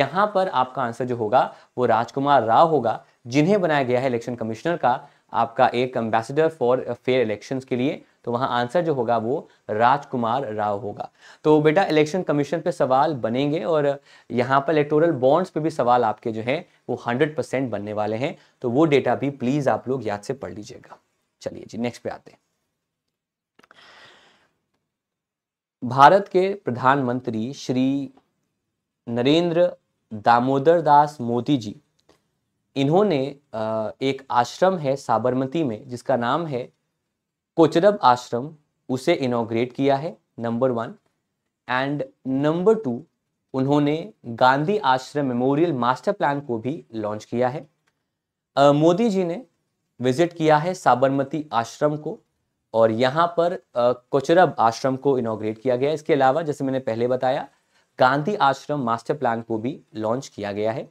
यहाँ पर आपका आंसर जो होगा वो राजकुमार राव होगा जिन्हें बनाया गया है इलेक्शन कमिश्नर का आपका एक एम्बेसडर फॉर फेयर इलेक्शंस के लिए तो वहां आंसर जो होगा वो राजकुमार राव होगा तो बेटा इलेक्शन कमीशन पे सवाल बनेंगे और यहाँ पर इलेक्टोरल बॉन्ड्स पे भी सवाल आपके जो है वो 100 परसेंट बनने वाले हैं तो वो डेटा भी प्लीज़ आप लोग याद से पढ़ लीजिएगा चलिए जी नेक्स्ट पे आते हैं भारत के प्रधानमंत्री श्री नरेंद्र दामोदर दास मोदी जी इन्होंने एक आश्रम है साबरमती में जिसका नाम है कोचरब आश्रम उसे इनोग्रेट किया है number one and number two उन्होंने गांधी आश्रम मेमोरियल मास्टर प्लान को भी लॉन्च किया है uh, मोदी जी ने विजिट किया है साबरमती आश्रम को और यहाँ पर कोचरब आश्रम को इनोग्रेट किया गया इसके अलावा जैसे मैंने पहले बताया गांधी आश्रम मास्टर प्लान को भी लॉन्च किया गया है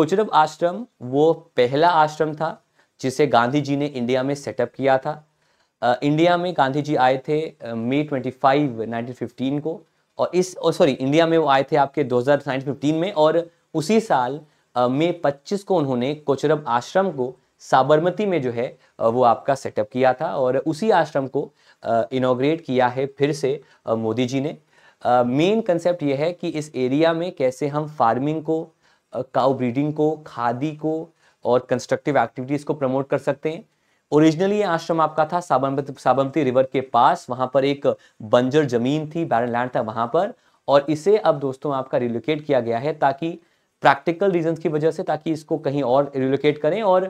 कोचरब आश्रम वो पहला आश्रम था जिसे गांधी जी ने इंडिया में सेटअप किया था इंडिया में गांधी जी आए थे मई ट्वेंटी फाइव नाइनटीन को और इस सॉरी इंडिया में वो आए थे आपके 2015 में और उसी साल मई पच्चीस को उन्होंने कोचरब आश्रम को साबरमती में जो है वो आपका सेटअप किया था और उसी आश्रम को इनोग्रेट किया है फिर से मोदी जी ने मेन कंसेप्ट ये है कि इस एरिया में कैसे हम फार्मिंग को काउ ब्रीडिंग को खादी को और कंस्ट्रक्टिव एक्टिविटीज़ को प्रमोट कर सकते हैं ओरिजिनली ये आश्रम आपका था साबरमती साबरमती रिवर के पास वहां पर एक बंजर जमीन थी बैरन लैंड था वहां पर और इसे अब दोस्तों आपका रिलोकेट किया गया है ताकि प्रैक्टिकल रीजंस की वजह से ताकि इसको कहीं और रिलोकेट करें और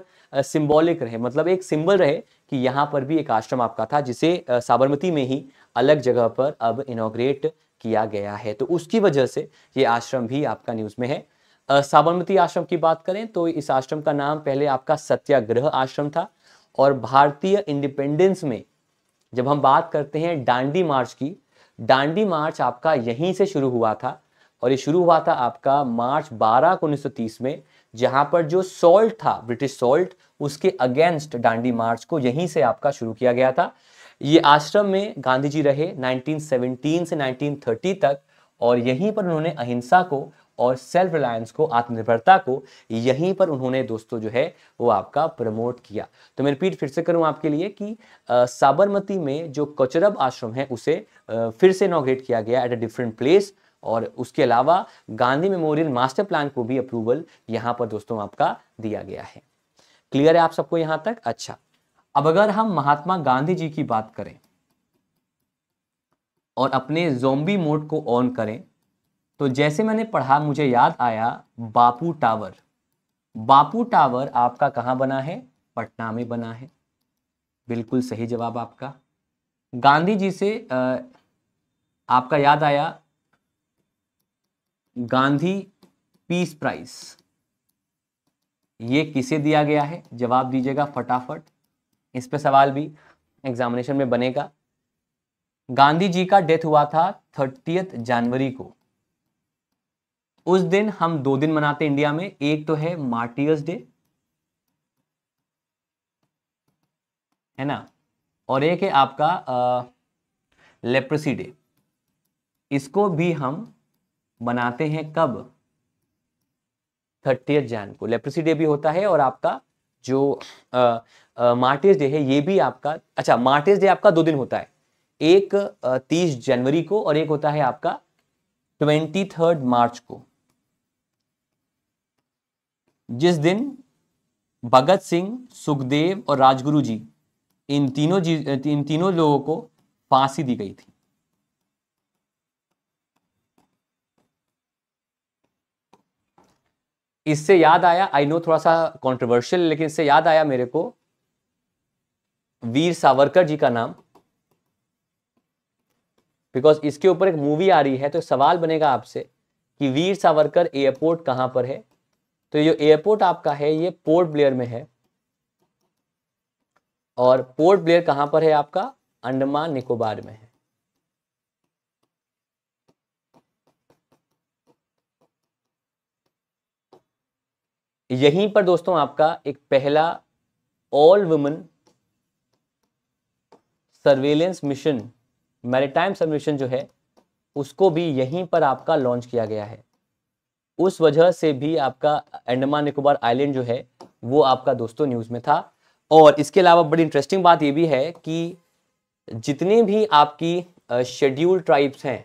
सिंबॉलिक रहे मतलब एक सिंबल रहे कि यहाँ पर भी एक आश्रम आपका था जिसे साबरमती में ही अलग जगह पर अब इनोग्रेट किया गया है तो उसकी वजह से ये आश्रम भी आपका न्यूज़ में है साबरमती आश्रम की बात करें तो इस आश्रम का नाम पहले आपका सत्याग्रह आश्रम था और भारतीय इंडिपेंडेंस में जब हम बात करते हैं डांडी मार्च की डांडी मार्च आपका यहीं से शुरू हुआ था और ये शुरू हुआ था आपका मार्च 12 को उन्नीस में जहां पर जो सॉल्ट था ब्रिटिश सॉल्ट उसके अगेंस्ट डांडी मार्च को यहीं से आपका शुरू किया गया था ये आश्रम में गांधी जी रहे 1917 से 1930 तक और यहीं पर उन्होंने अहिंसा को और सेल्फ रिलायंस को आत्मनिर्भरता को यहीं पर उन्होंने दोस्तों जो है वो आपका प्रमोट किया तो मैं रिपीट फिर से करूं आपके लिए कि साबरमती में जो कचरब आश्रम है उसे आ, फिर से इनोग्रेट किया गया एट अ डिफरेंट प्लेस और उसके अलावा गांधी मेमोरियल मास्टर प्लान को भी अप्रूवल यहाँ पर दोस्तों आपका दिया गया है क्लियर है आप सबको यहाँ तक अच्छा अब अगर हम महात्मा गांधी जी की बात करें और अपने जोम्बी मोड को ऑन करें तो जैसे मैंने पढ़ा मुझे याद आया बापू टावर बापू टावर आपका कहाँ बना है पटना में बना है बिल्कुल सही जवाब आपका गांधी जी से आपका याद आया गांधी पीस प्राइस ये किसे दिया गया है जवाब दीजिएगा फटाफट इस पे सवाल भी एग्जामिनेशन में बनेगा गांधी जी का डेथ हुआ था थर्टियथ जनवरी को उस दिन हम दो दिन मनाते हैं इंडिया में एक तो है मार्टियर्स डे है ना और एक है आपका लेप्रसी डे इसको भी हम मनाते हैं कब थर्टी जैन को लेप्रसी डे भी होता है और आपका जो मार्टियर्स डे है ये भी आपका अच्छा मार्टियर्स डे आपका दो दिन होता है एक तीस जनवरी को और एक होता है आपका ट्वेंटी थर्ड मार्च को जिस दिन भगत सिंह सुखदेव और राजगुरु जी इन तीनों जी इन तीनों लोगों को फांसी दी गई थी इससे याद आया आई नो थोड़ा सा कॉन्ट्रोवर्शियल लेकिन इससे याद आया मेरे को वीर सावरकर जी का नाम बिकॉज इसके ऊपर एक मूवी आ रही है तो सवाल बनेगा आपसे कि वीर सावरकर एयरपोर्ट कहां पर है तो ये एयरपोर्ट आपका है ये पोर्ट ब्लेयर में है और पोर्ट ब्लेयर कहां पर है आपका अंडमान निकोबार में है यहीं पर दोस्तों आपका एक पहला all women surveillance mission maritime surveillance जो है उसको भी यहीं पर आपका लॉन्च किया गया है उस वजह से भी आपका अंडमान निकोबार आइलैंड जो है वो आपका दोस्तों न्यूज़ में था और इसके अलावा बड़ी इंटरेस्टिंग बात ये भी है कि जितने भी आपकी शेड्यूल ट्राइब्स हैं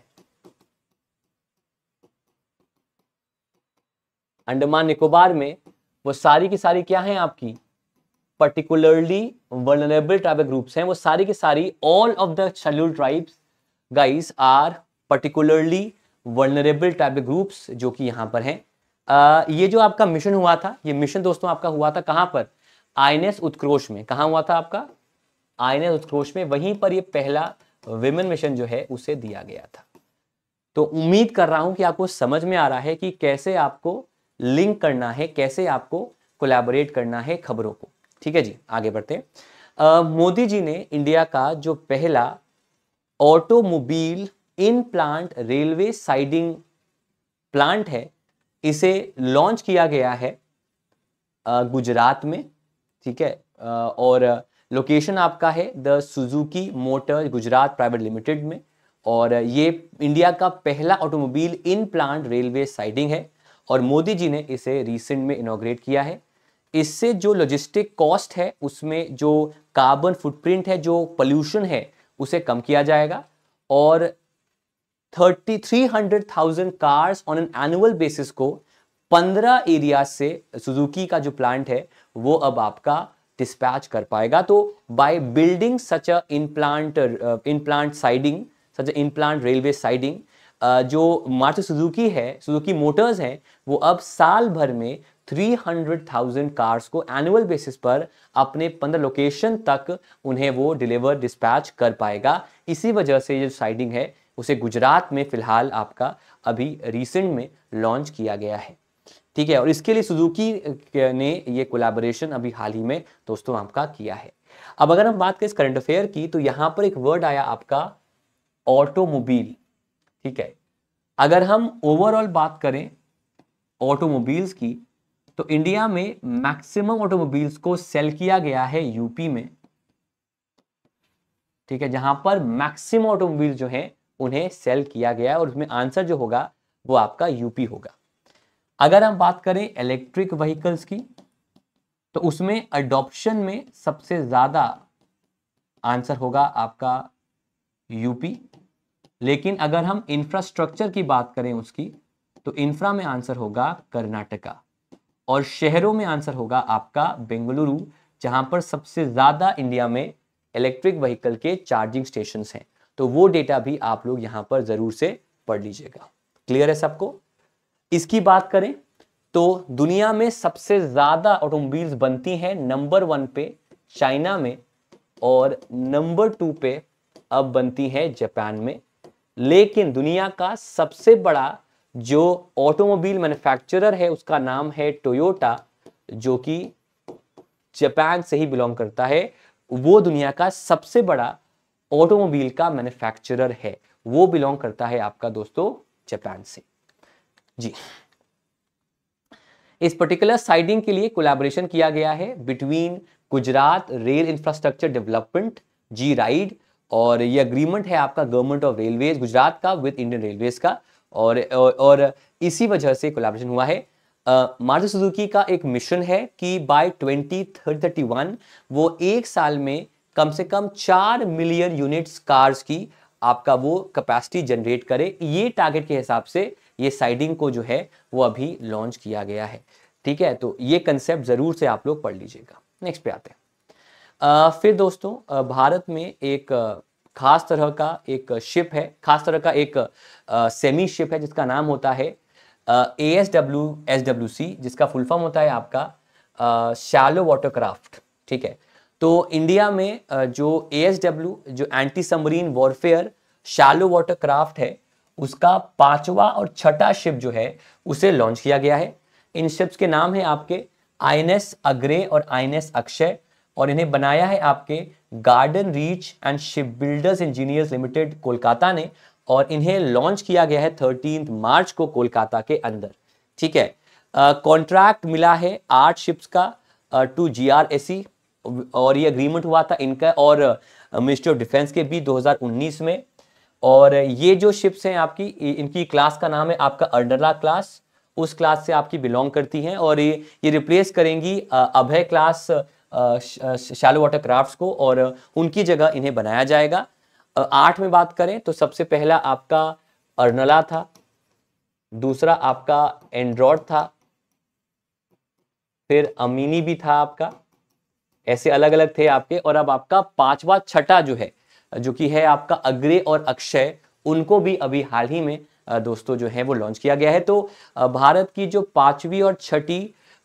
अंडमान निकोबार में वो सारी की सारी क्या हैं आपकी पर्टिकुलरली वर्नरेबल ट्राइबल ग्रुप्स हैं वो सारी की सारी all of the schedule tribes guys are particularly vulnerable type groups जो कि यहाँ पर हैं ये जो आपका मिशन हुआ था ये मिशन दोस्तों आपका हुआ था कहाँ पर आई उत्क्रोश में कहाँ हुआ था आपका आई उत्क्रोश में वहीं पर ये पहला विमेन मिशन जो है उसे दिया गया था तो उम्मीद कर रहा हूं कि आपको समझ में आ रहा है कि कैसे आपको लिंक करना है कैसे आपको कोलैबोरेट करना है खबरों को ठीक है जी आगे बढ़ते हैं मोदी जी ने इंडिया का जो पहला automobile in plant railway siding plant है इसे लॉन्च किया गया है गुजरात में ठीक है और लोकेशन आपका है the Suzuki motor Gujarat private limited में और ये इंडिया का पहला automobile in plant railway siding है और मोदी जी ने इसे रिसेंट में इनोग्रेट किया है इससे जो लॉजिस्टिक कॉस्ट है उसमें जो कार्बन फुटप्रिंट है जो पोल्यूशन है उसे कम किया जाएगा और thirty three hundred thousand cars on an annual basis को पंद्रह एरिया से सुजुकी का जो प्लांट है वो अब आपका डिस्पैच कर पाएगा तो by building such a in plant in plant siding such a in plant railway siding जो मार्च सुजुकी है सुजुकी मोटर्स हैं वो अब साल भर में 300,000 कार्स को एनुअल बेसिस पर अपने पंद्रह लोकेशन तक उन्हें वो डिलीवर डिस्पैच कर पाएगा इसी वजह से ये जो साइडिंग है उसे गुजरात में फ़िलहाल आपका अभी रिसेंट में लॉन्च किया गया है ठीक है और इसके लिए सुजुकी ने ये कोलैबोरेशन अभी हाल ही में दोस्तों आपका किया है अब अगर हम बात करें इस करंट अफेयर की तो यहां पर एक वर्ड आया आपका ऑटोमोबाइल ठीक है अगर हम ओवरऑल बात करें ऑटोमोबाइल्स की तो इंडिया में मैक्सिमम ऑटोमोबाइल्स को सेल किया गया है यूपी में ठीक है जहां पर मैक्सिमम ऑटोमोबाइल जो है उन्हें सेल किया गया है और उसमें आंसर जो होगा वो आपका यूपी होगा अगर हम बात करें इलेक्ट्रिक व्हीकल्स की तो उसमें अडॉप्शन में सबसे ज़्यादा आंसर होगा आपका यूपी लेकिन अगर हम इंफ्रास्ट्रक्चर की बात करें उसकी तो इंफ्रा में आंसर होगा कर्नाटका और शहरों में आंसर होगा आपका बेंगलुरु जहां पर सबसे ज़्यादा इंडिया में इलेक्ट्रिक व्हीकल के चार्जिंग स्टेशन हैं तो वो डेटा भी आप लोग यहां पर ज़रूर से पढ़ लीजिएगा क्लियर है सबको इसकी बात करें तो दुनिया में सबसे ज़्यादा ऑटोमोबाइल्स बनती हैं नंबर वन पे चाइना में और नंबर टू पे अब बनती हैं जापान में लेकिन दुनिया का सबसे बड़ा जो ऑटोमोबाइल मैन्युफैक्चरर है उसका नाम है टोयोटा जो कि जापान से ही बिलोंग करता है वो दुनिया का सबसे बड़ा ऑटोमोबाइल का मैन्युफैक्चरर है वो बिलोंग करता है आपका दोस्तों जापान से जी इस पर्टिकुलर साइडिंग के लिए कोलैबोरेशन किया गया है between Gujarat rail infrastructure development G ride और ये अग्रीमेंट है आपका गवर्नमेंट ऑफ रेलवे गुजरात का विद इंडियन रेलवे का और और, और इसी वजह से कोलैबोरेशन हुआ है मारुति सुजुकी का एक मिशन है कि बाय 2031 वो एक साल में कम से कम चार मिलियन यूनिट्स कार्स की आपका वो कैपेसिटी जनरेट करे ये टारगेट के हिसाब से ये साइडिंग को जो है वो अभी लॉन्च किया गया है ठीक है तो ये कंसेप्ट ज़रूर से आप लोग पढ़ लीजिएगा नेक्स्ट पे आते हैं आ, फिर दोस्तों भारत में एक खास तरह का एक शिप है खास तरह का एक आ, सेमी शिप है जिसका नाम होता है A S W S W C जिसका फुल फॉर्म होता है आपका शैलो वाटरक्राफ्ट ठीक है तो इंडिया में जो ए जो anti submarine warfare shallow water craft है उसका पांचवा और छठा शिप जो है उसे लॉन्च किया गया है इन शिप्स के नाम है आपके आई अग्रे और आई अक्षय और इन्हें बनाया है आपके Garden Reach and Ship Builders Engineers Limited Kolkata ने और इन्हें लॉन्च किया गया है थर्टीन मार्च को कोलकाता के अंदर ठीक है कॉन्ट्रैक्ट मिला है आठ शिप्स का to G R S C और ये अग्रीमेंट हुआ था इनका और मिनिस्ट्री ऑफ डिफेंस के बीच 2019 में और ये जो शिप्स हैं आपकी इनकी क्लास का नाम है आपका अर्नला क्लास उस क्लास से आपकी बिलोंग करती हैं और ये ये रिप्लेस करेंगी Abhay class shallow water craft को और उनकी जगह इन्हें बनाया जाएगा आठ में बात करें तो सबसे पहला आपका अर्नला था दूसरा आपका एंड्रॉड था फिर अमीनी भी था आपका ऐसे अलग अलग थे आपके और अब आपका पांचवा छठा जो है जो कि है आपका अग्रे और अक्षय उनको भी अभी हाल ही में दोस्तों जो है वो लॉन्च किया गया है तो भारत की जो पांचवी और छठी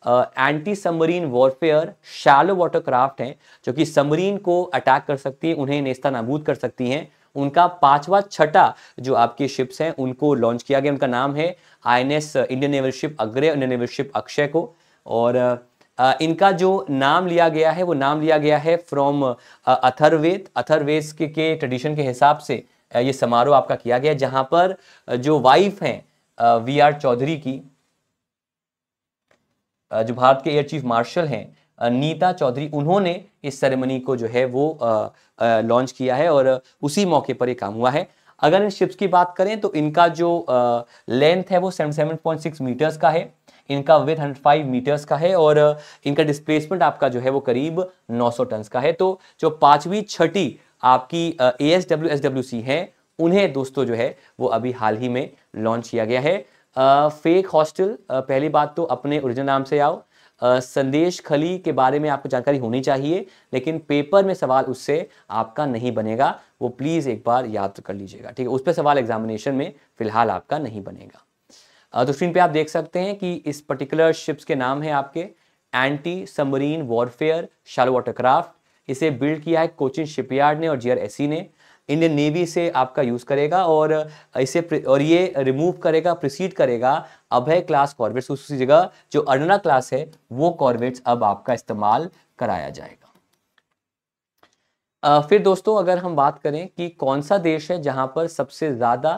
anti submarine warfare shallow watercraft हैं जो कि सबमरीन को अटैक कर सकती है उन्हें नेस्ता नाबूद कर सकती हैं उनका पांचवा छठा जो आपके शिप्स हैं उनको लॉन्च किया गया उनका नाम है I N S Indian naval ship Agray Indian naval ship Akshay को और इनका जो नाम लिया गया है वो नाम लिया गया है फ्रॉम अथर्वेद अथर्वेद के, के ट्रेडिशन के हिसाब से ये समारोह आपका किया गया जहां पर जो वाइफ हैं वी आर चौधरी की जो भारत के एयर चीफ मार्शल हैं नीता चौधरी उन्होंने इस सेरेमनी को जो है वो लॉन्च किया है और उसी मौके पर ये काम हुआ है अगर इन शिप्स की बात करें तो इनका जो लेंथ है वो seven seven point six metres का है इनका हंड्रेड फाइव मीटर्स का है और इनका डिस्प्लेसमेंट आपका जो है वो करीब नौ सौ टन का है तो जो पांचवी छठी आपकी A S W S W C है उन्हें दोस्तों जो है वो अभी हाल ही में लॉन्च किया गया है फेक हॉस्टल पहली बात तो अपने ओरिजिनल नाम से आओ संदेश खली के बारे में आपको जानकारी होनी चाहिए लेकिन पेपर में सवाल उससे आपका नहीं बनेगा वो प्लीज़ एक बार याद कर लीजिएगा ठीक है उस पर सवाल एग्जामिनेशन में फिलहाल आपका नहीं बनेगा तो स्क्रीन पे आप देख सकते हैं कि इस पर्टिकुलर शिप्स के नाम है आपके anti submarine warfare shallow watercraft इसे बिल्ड किया है कोचिन शिपयार्ड ने और जी आर एस सी ने इंडियन नेवी से आपका यूज़ करेगा और इसे और ये रिमूव करेगा प्रोसीड करेगा अभय क्लास कॉर्बेट्स उसी जगह जो अर्ना क्लास है वो कॉर्बेट्स अब आपका इस्तेमाल कराया जाएगा फिर दोस्तों अगर हम बात करें कि कौन सा देश है जहां पर सबसे ज़्यादा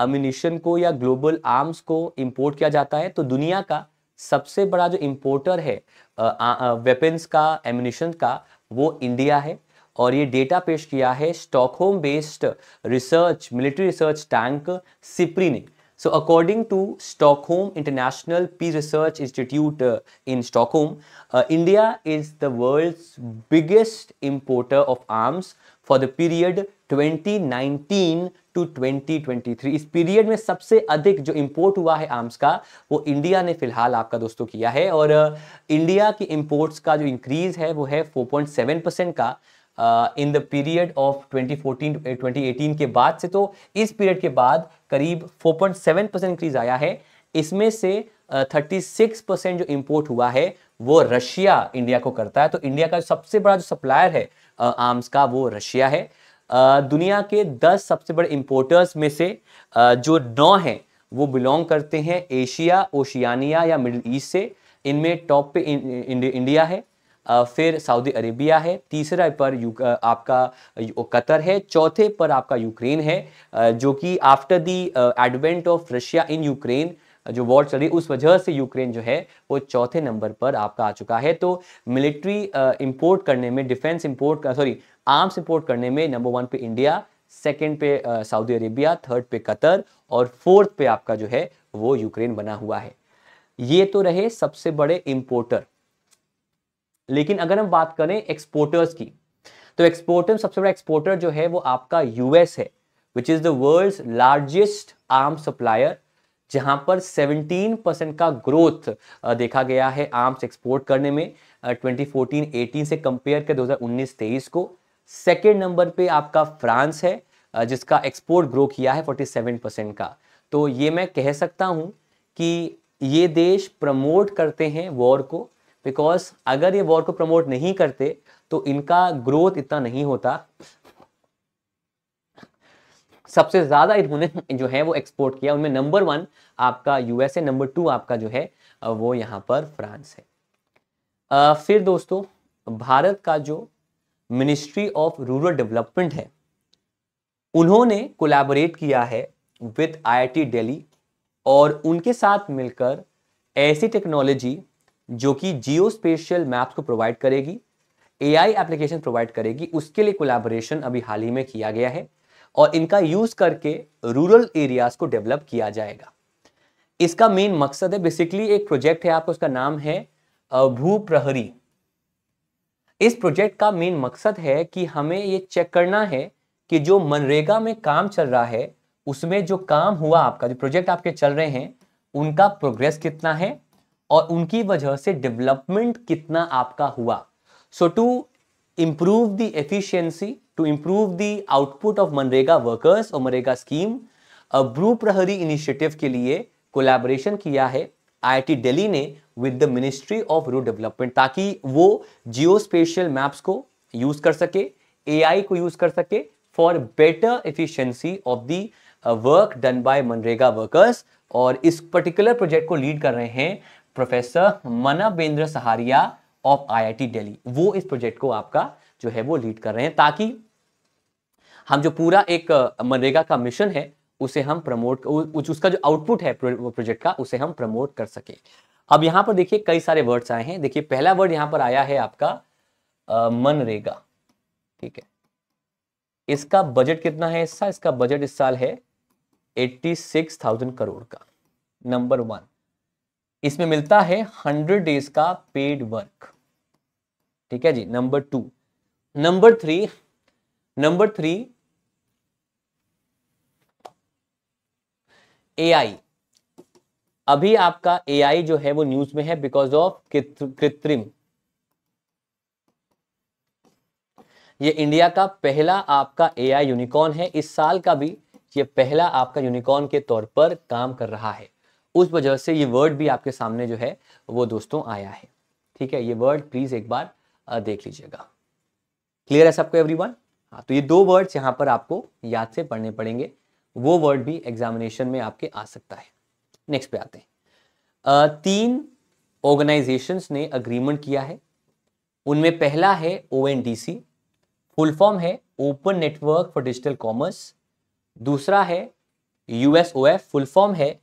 अम्यूनिशन को या ग्लोबल आर्म्स को इम्पोर्ट किया जाता है तो दुनिया का सबसे बड़ा जो इम्पोर्टर है वेपन्स का एम्यूनिशन का वो इंडिया है और ये डेटा पेश किया है Stockholm based research military research tank SIPRI ने so according to Stockholm international peace research institute in Stockholm India is the world's biggest importer of arms for the period 2019 to 2023 इस period में सबसे अधिक जो import हुआ है arms का वो इंडिया ने फिलहाल आपका दोस्तों किया है और इंडिया की इंपोर्ट्स का जो इंक्रीज है वो है 4.7 परसेंट का इन द पीरियड ऑफ 2014 2018 के बाद से तो इस पीरियड के बाद करीब 4.7 परसेंट इंक्रीज आया है इसमें से थर्टी सिक्स परसेंट जो इम्पोर्ट हुआ है वो रशिया इंडिया को करता है तो इंडिया का सबसे बड़ा जो सप्लायर है आर्म्स का वो रशिया है दुनिया के दस सबसे बड़े इम्पोर्टर्स में से जो नौ हैं वो बिलोंग करते हैं एशिया ओशियानिया या मिडल ईस्ट से इनमें टॉप पे इंडिया है फिर सऊदी अरेबिया है तीसरा पर यू, आपका कतर है चौथे पर आपका यूक्रेन है जो कि after the advent of Russia in Ukraine जो वॉर चल रही उस वजह से यूक्रेन जो है वो चौथे नंबर पर आपका आ चुका है तो मिलिट्री इंपोर्ट करने में defence import sorry arms import करने में नंबर वन पे इंडिया सेकेंड पे सऊदी अरेबिया थर्ड पे कतर और फोर्थ पे आपका जो है वो यूक्रेन बना हुआ है ये तो रहे सबसे बड़े इंपोर्टर लेकिन अगर हम बात करें एक्सपोर्टर्स की तो एक्सपोर्टर सबसे बड़ा एक्सपोर्टर जो है वो आपका यूएस है which is the world largest arm supplier जहां पर 17 परसेंट का ग्रोथ देखा गया है आर्म्स एक्सपोर्ट करने में 2014-18 से कंपेयर कर 2019-23 को सेकेंड नंबर पे आपका फ्रांस है जिसका एक्सपोर्ट ग्रो किया है 47 परसेंट का तो ये मैं कह सकता हूँ कि ये देश प्रमोट करते हैं वॉर को बिकॉज अगर ये वॉर को प्रमोट नहीं करते तो इनका ग्रोथ इतना नहीं होता सबसे ज़्यादा इन्होंने जो है वो एक्सपोर्ट किया उनमें नंबर वन आपका यूएस है नंबर टू आपका जो है वो यहाँ पर फ्रांस है आ, फिर दोस्तों भारत का जो मिनिस्ट्री ऑफ रूरल डेवलपमेंट है उन्होंने कोलैबोरेट किया है विथ आईआईटी दिल्ली और उनके साथ मिलकर ऐसी टेक्नोलॉजी जो कि जियो स्पेशल मैप्स को प्रोवाइड करेगी एआई एप्लीकेशन प्रोवाइड करेगी उसके लिए कोलैबोरेशन अभी हाल ही में किया गया है और इनका यूज करके रूरल एरियाज को डेवलप किया जाएगा इसका मेन मकसद है बेसिकली एक प्रोजेक्ट है आपको उसका नाम है भू प्रहरी इस प्रोजेक्ट का मेन मकसद है कि हमें ये चेक करना है कि जो मनरेगा में काम चल रहा है उसमें जो काम हुआ आपका जो प्रोजेक्ट आपके चल रहे हैं उनका प्रोग्रेस कितना है और उनकी वजह से डेवलपमेंट कितना आपका हुआ so to improve the efficiency to improve the output of मनरेगा uh, workers और मनरेगा scheme ब्रू प्रहरी इनिशिएटिव के लिए कोलैबोरेशन किया है आईआईटी दिल्ली ने with the ministry of rural development ताकि वो जियो स्पेशल मैप्स को यूज कर सके एआई को यूज कर सके for better efficiency of the work done by मनरेगा वर्कर्स और इस पर्टिकुलर प्रोजेक्ट को लीड कर रहे हैं प्रोफेसर बेंद्र सहारिया ऑफ आईआईटी दिल्ली वो इस प्रोजेक्ट को आपका जो है वो लीड कर रहे हैं ताकि हम जो पूरा एक मनरेगा का मिशन है उसे हम प्रमोट उसका जो आउटपुट है प्रोजेक्ट का उसे हम प्रमोट कर सके अब यहां पर देखिए कई सारे वर्ड्स आए हैं देखिए पहला वर्ड यहां पर आया है आपका मनरेगा ठीक है इसका बजट कितना है इसका इसका बजट इस साल है एट्टी सिक्स थाउजेंड करोड़ का नंबर वन इसमें मिलता है हंड्रेड डेज का पेड वर्क ठीक है जी number two number three number three AI अभी आपका एआई जो है वो न्यूज में है बिकॉज ऑफ कृत्रिम ये इंडिया का पहला आपका एआई यूनिकॉर्न है इस साल का भी ये पहला आपका यूनिकॉर्न के तौर पर काम कर रहा है उस वजह से ये वर्ड भी आपके सामने जो है वो दोस्तों आया है ठीक है ये वर्ड प्लीज एक बार देख लीजिएगा क्लियर है सबको एवरीवन हाँ तो ये दो वर्ड्स यहां पर आपको याद से पढ़ने पड़ेंगे वो वर्ड भी एग्जामिनेशन में आपके आ सकता है नेक्स्ट पे आते हैं तीन ऑर्गेनाइजेशंस ने अग्रीमेंट किया है उनमें पहला है ओ फुल फॉर्म है open network for digital commerce दूसरा है यू फुल फॉर्म है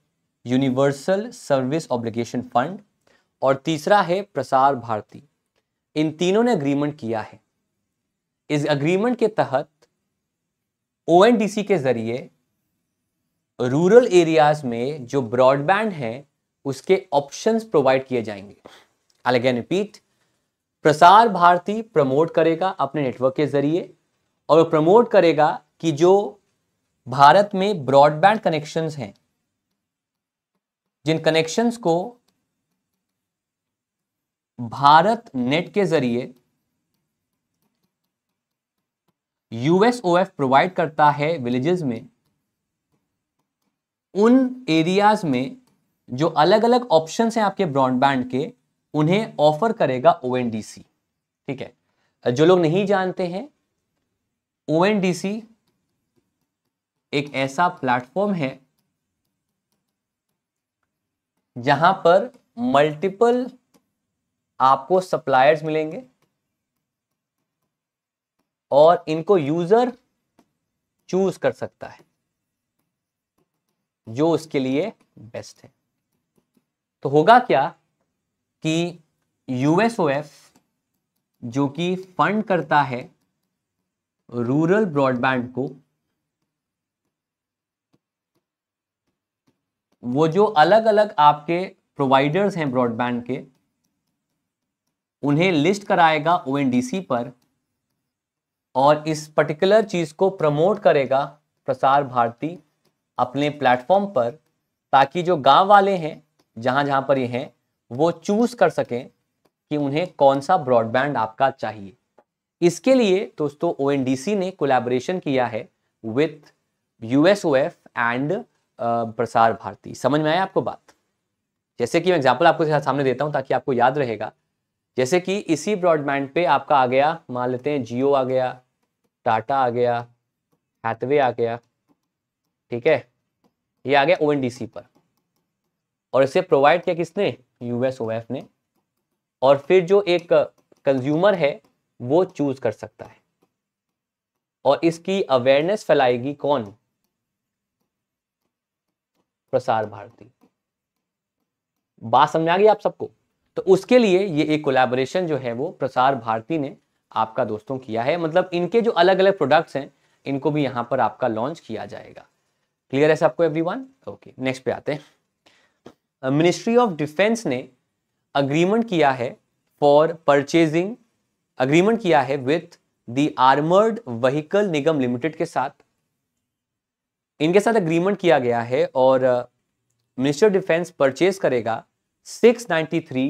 यूनिवर्सल सर्विस ऑब्लिगेशन फंड और तीसरा है प्रसार भारती इन तीनों ने अग्रीमेंट किया है इस अग्रीमेंट के तहत ओ के जरिए रूरल एरियाज में जो ब्रॉडबैंड है उसके ऑप्शंस प्रोवाइड किए जाएंगे अलगैन रिपीट प्रसार भारती प्रमोट करेगा अपने नेटवर्क के जरिए और प्रमोट करेगा कि जो भारत में ब्रॉडबैंड कनेक्शंस हैं जिन कनेक्शंस को भारत नेट के जरिए यूएसओएफ प्रोवाइड करता है विलेजेस में उन एरियाज में जो अलग अलग ऑप्शन हैं आपके ब्रॉडबैंड के उन्हें ऑफर करेगा ओ ठीक है जो लोग नहीं जानते हैं ओ एक ऐसा प्लेटफॉर्म है जहां पर मल्टीपल आपको सप्लायर्स मिलेंगे और इनको यूजर चूज कर सकता है जो उसके लिए बेस्ट है तो होगा क्या कि यूएसओएफ जो कि फंड करता है रूरल ब्रॉडबैंड को वो जो अलग अलग आपके प्रोवाइडर्स हैं ब्रॉडबैंड के उन्हें लिस्ट कराएगा ओ पर और इस पर्टिकुलर चीज़ को प्रमोट करेगा प्रसार भारती अपने प्लेटफॉर्म पर ताकि जो गांव वाले हैं जहां जहां पर ये हैं वो चूज कर सकें कि उन्हें कौन सा ब्रॉडबैंड आपका चाहिए इसके लिए दोस्तों ओ ने कोलेबोरेशन किया है विथ यू एंड प्रसार भारती समझ में आया आपको बात जैसे कि मैं एग्जाम्पल आपको सामने देता हूँ ताकि आपको याद रहेगा जैसे कि इसी ब्रॉडबैंड पे आपका आ गया मान लेते हैं जियो आ गया टाटा आ गया हैथवे आ गया ठीक है ये आ गया ओ पर और इसे प्रोवाइड किया किसने यूएस ओएफ ने और फिर जो एक कंज्यूमर है वो चूज कर सकता है और इसकी अवेयरनेस फैलाएगी कौन प्रसार भारती बात समझ आ गई आप सबको तो उसके लिए ये एक कोलैबोरेशन जो है वो प्रसार भारती ने आपका दोस्तों किया है मतलब इनके जो अलग अलग प्रोडक्ट्स हैं इनको भी यहां पर आपका लॉन्च किया जाएगा क्लियर है सबको एवरीवन ओके नेक्स्ट पे आते हैं मिनिस्ट्री ऑफ डिफेंस ने अग्रीमेंट किया है फॉर परचेजिंग अग्रीमेंट किया है with the armoured vehicle Nigam limited के साथ इनके साथ अग्रीमेंट किया गया है और मिनिस्टर डिफेंस परचेज करेगा 693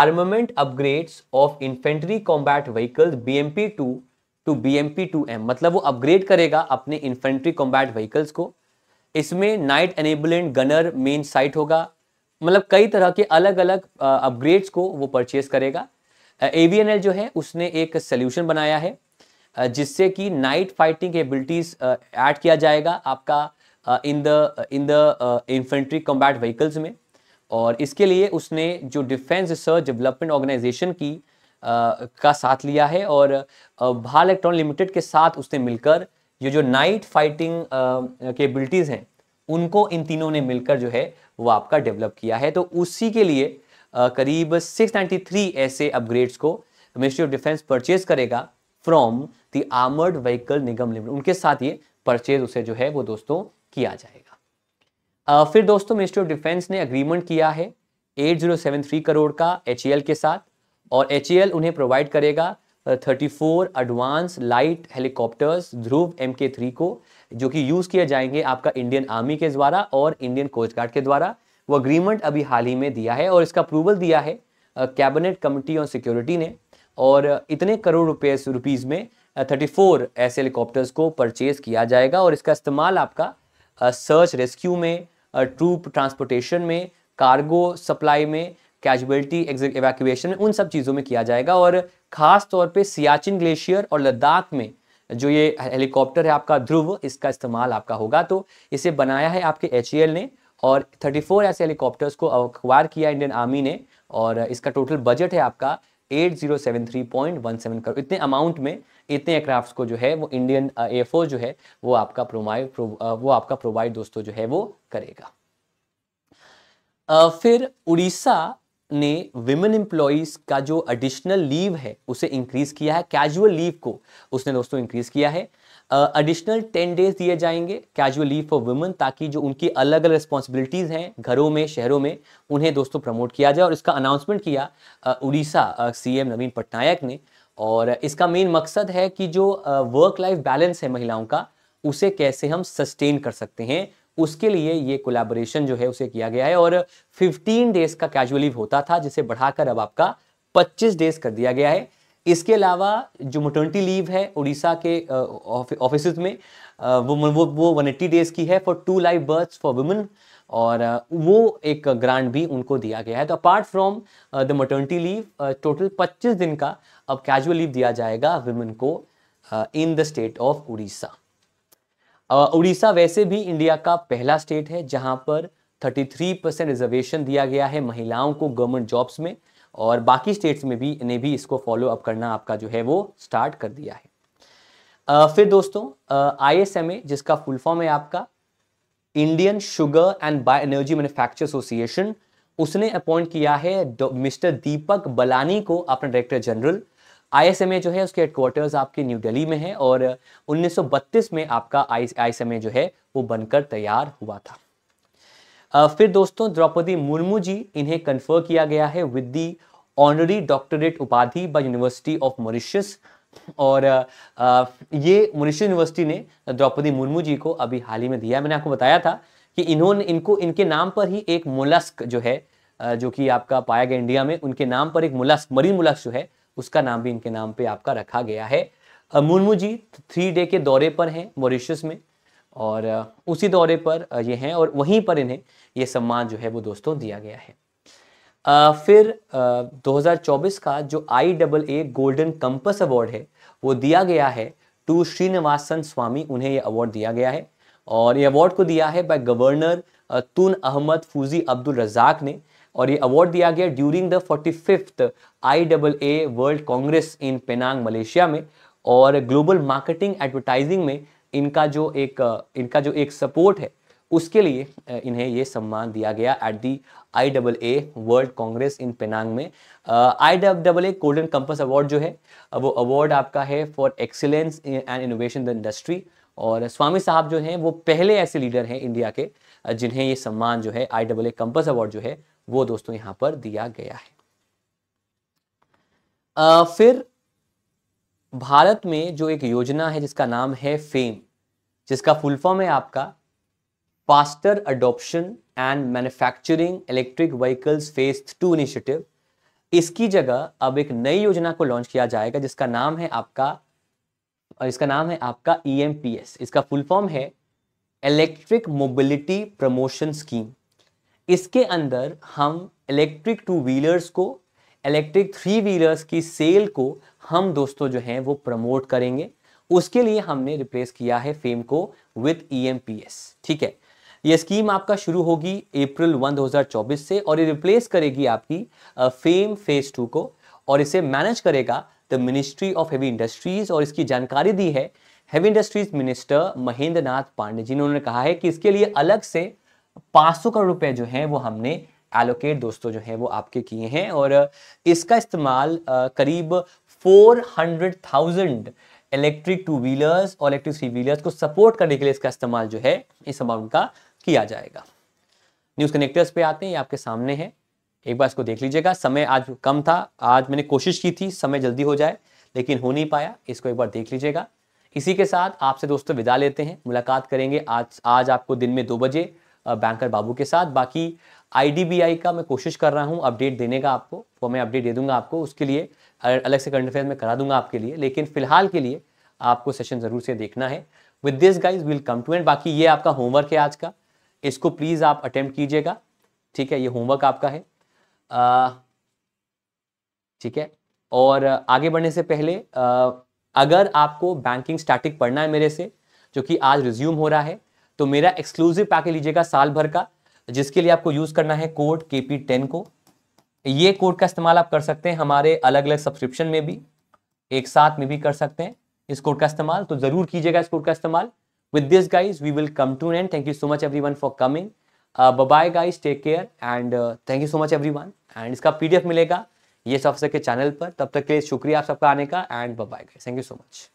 armament upgrades of infantry combat vehicle B M P two two B M P two M मतलब वो अपग्रेड करेगा अपने इन्फेंट्री कॉम्बैट व्हीकल्स को इसमें night enablement gunner main sight होगा मतलब कई तरह के अलग अलग अपग्रेड्स को वो परचेज करेगा ए जो है उसने एक सोल्यूशन बनाया है जिससे कि नाइट फाइटिंग एबिलिटीज ऐड किया जाएगा आपका in the in the infantry combat vehicles में और इसके लिए उसने जो डिफेंस रिसर्च डेवलपमेंट ऑर्गेनाइजेशन की का साथ लिया है और भार इलेक्ट्रॉन लिमिटेड के साथ उसने मिलकर ये जो नाइट फाइटिंग केबिलिटीज हैं उनको इन तीनों ने मिलकर जो है वो आपका डेवलप किया है तो उसी के लिए आ, करीब 693 ऐसे अपग्रेड्स को मिनिस्ट्री ऑफ डिफेंस परचेज करेगा from the armoured vehicle Nigam limited उनके साथ ये परचेज उसे जो है वो दोस्तों किया जाएगा आ, फिर दोस्तों मिनिस्ट्री ऑफ डिफेंस ने अग्रीमेंट किया है 8073 करोड़ का एच e के साथ और एच e उन्हें प्रोवाइड करेगा thirty four advanced light helicopters Dhruv M K three को जो कि यूज़ किए जाएंगे आपका इंडियन आर्मी के द्वारा और इंडियन कोस्ट गार्ड के द्वारा वो अग्रीमेंट अभी हाल ही में दिया है और इसका अप्रूवल दिया है कैबिनेट कमिटी ऑन सिक्योरिटी ने और इतने करोड़ रुपये रुपीज़ में थर्टी फोर ऐसे हेलीकॉप्टर्स को परचेज़ किया जाएगा और इसका इस्तेमाल आपका सर्च रेस्क्यू में ट्रूप ट्रांसपोर्टेशन में कार्गो सप्लाई में कैजुअलिटी एवैक्यूएशन में उन सब चीज़ों में किया जाएगा और खास तौर पे सियाचिन ग्लेशियर और लद्दाख में जो ये हेलीकॉप्टर है आपका ध्रुव इसका इस्तेमाल आपका होगा तो इसे बनाया है आपके एच ने और 34 ऐसे हेलीकॉप्टर्स को अखबार किया इंडियन आर्मी ने और इसका टोटल बजट है आपका 8073.17 करोड़ इतने अमाउंट में इतने एयरक्राफ्ट को जो है वो इंडियन एयरफोर्स uh, जो है वो आपका प्रोवाइड uh, वो आपका प्रोवाइड दोस्तों जो है वो करेगा uh, फिर उड़ीसा ने विमेन एम्प्लॉयज़ का जो एडिशनल लीव है उसे इंक्रीज़ किया है कैजुअल लीव को उसने दोस्तों इंक्रीज़ किया है एडिशनल टेन डेज दिए जाएंगे कैजुअल लीव फॉर वुमेन ताकि जो उनकी अलग अलग रिस्पॉन्सिबिलिटीज़ हैं घरों में शहरों में उन्हें दोस्तों प्रमोट किया जाए और इसका अनाउंसमेंट किया उड़ीसा सीएम नवीन पटनायक ने और इसका मेन मकसद है कि जो वर्क लाइफ बैलेंस है महिलाओं का उसे कैसे हम सस्टेन कर सकते हैं उसके लिए ये कोलैबोरेशन जो है उसे किया गया है और 15 डेज का कैजुअल लीव होता था जिसे बढ़ाकर अब आपका 25 डेज कर दिया गया है इसके अलावा जो मटर्निटी लीव है उड़ीसा के ऑफिस में वो वो वो वन एट्टी डेज की है for two live birth for women और वो एक ग्रांट भी उनको दिया गया है तो apart from the maternity leave total 25 दिन का अब कैजुअल लीव दिया जाएगा वुमेन को in the state of Orissa Orissa वैसे भी इंडिया का पहला स्टेट है जहां पर 33 परसेंट रिजर्वेशन दिया गया है महिलाओं को गवर्नमेंट जॉब्स में और बाकी स्टेट्स में भी ने भी इसको फॉलो अप करना आपका जो है वो स्टार्ट कर दिया है फिर दोस्तों आई एस एम ए जिसका फुल फॉर्म है आपका Indian sugar and bio energy manufacture association उसने अपॉइंट किया है मिस्टर दीपक बलानी को अपना डायरेक्टर जनरल आई जो है उसके हेडक्वार्टर्स आपके न्यू दिल्ली में है और 1932 में आपका आई जो है वो बनकर तैयार हुआ था फिर दोस्तों द्रौपदी मुर्मू जी इन्हें कन्फर्म किया गया है विद दी ऑनरी डॉक्टरेट उपाधि बाय यूनिवर्सिटी ऑफ मॉरिशस और ये मॉरिशस यूनिवर्सिटी ने द्रौपदी मुर्मू जी को अभी हाल ही में दिया मैंने आपको बताया था कि इन्होंने इनको इनके नाम पर ही एक मोलस्क जो है जो कि आपका पाया गया इंडिया में उनके नाम पर एक मोलस्क मरीन मोलस्क जो है उसका नाम भी इनके नाम पे आपका रखा गया है मुर्मू जी थ्री डे के दौरे पर हैं मॉरिशस में और उसी दौरे पर ये हैं और वहीं पर इन्हें ये सम्मान जो है वो दोस्तों दिया गया है आ, फिर आ, 2024 का जो I double A golden compass award है वो दिया गया है टू श्रीनिवासन स्वामी उन्हें ये अवार्ड दिया गया है और ये अवार्ड को दिया है बाय गवर्नर तुन अहमद फूजी अब्दुल रजाक ने और ये अवार्ड दिया गया during the forty fifth I double A world congress in Penang Malaysia में और ग्लोबल मार्केटिंग एडवर्टाइजिंग में इनका जो एक इनका जो एक सपोर्ट है उसके लिए इन्हें ये सम्मान दिया गया at the I double A world congress in Penang में I double A golden compass award जो है वो अवार्ड आपका है for excellence and innovation the industry और स्वामी साहब जो हैं वो पहले ऐसे लीडर हैं इंडिया के जिन्हें ये सम्मान जो है I double A compass award जो है वो दोस्तों यहां पर दिया गया है आ, फिर भारत में जो एक योजना है जिसका नाम है फेम जिसका फुल फॉर्म है आपका faster adoption and manufacturing electric vehicles phase two initiative इसकी जगह अब एक नई योजना को लॉन्च किया जाएगा जिसका नाम है आपका और इसका नाम है आपका ई e इसका फुल फॉर्म है इलेक्ट्रिक मोबिलिटी प्रमोशन स्कीम इसके अंदर हम इलेक्ट्रिक टू व्हीलर्स को इलेक्ट्रिक थ्री व्हीलर्स की सेल को हम दोस्तों जो हैं वो प्रमोट करेंगे उसके लिए हमने रिप्लेस किया है फेम को विथ ई e ठीक है ये स्कीम आपका शुरू होगी अप्रैल 1 2024 से और ये रिप्लेस करेगी आपकी फेम फेज टू को और इसे मैनेज करेगा the ministry of heavy industries और इसकी जानकारी दी है heavy industries minister Mahendra Nath Pandey ji ने उन्होंने कहा है कि इसके लिए अलग से सौ करोड़ रुपए जो हैं वो हमने एलोकेट दोस्तों जो है वो आपके किए हैं और इसका इस्तेमाल करीब four hundred thousand electric two wheelers और इलेक्ट्रिक थ्री व्हीलर्स को सपोर्ट करने के लिए इसका इस्तेमाल जो है इस अमाउंट का किया जाएगा न्यूज़ कनेक्टर्स पे आते हैं ये आपके सामने है एक बार इसको देख लीजिएगा समय आज कम था आज मैंने कोशिश की थी समय जल्दी हो जाए लेकिन हो नहीं पाया इसको एक बार देख लीजिएगा इसी के साथ आपसे दोस्तों विदा लेते हैं मुलाकात करेंगे आज आज आपको दिन में दो बजे बैंकर बाबू के साथ बाकी आईडीबीआई का मैं कोशिश कर रहा हूँ अपडेट देने का आपको वो मैं अपडेट दे दूंगा आपको उसके लिए अलग से करंट अफेयर में करा दूंगा आपके लिए लेकिन फिलहाल के लिए आपको सेशन ज़रूर से देखना है with this guys will come to end बाकी ये आपका होमवर्क है आज का इसको प्लीज़ आप अटैम्प्ट कीजिएगा ठीक है ये होमवर्क आपका है ठीक है और आगे बढ़ने से पहले आ, अगर आपको बैंकिंग स्टैटिक पढ़ना है मेरे से जो कि आज रिज्यूम हो रहा है तो मेरा एक्सक्लूसिव पैकेज लीजिएगा साल भर का जिसके लिए आपको यूज़ करना है कोड के पी टेन को ये कोड का इस्तेमाल आप कर सकते हैं हमारे अलग अलग सब्सक्रिप्शन में भी एक साथ में भी कर सकते हैं इस कोड का इस्तेमाल तो ज़रूर कीजिएगा इस कोड का इस्तेमाल with this guys we will come to end thank you so much every one for coming uh, guys take care and thank you so much every one and इसका पीडीएफ मिलेगा ये सबसे के चैनल पर तब तक के लिए शुक्रिया आप सबका आने का and bye bye thank you so much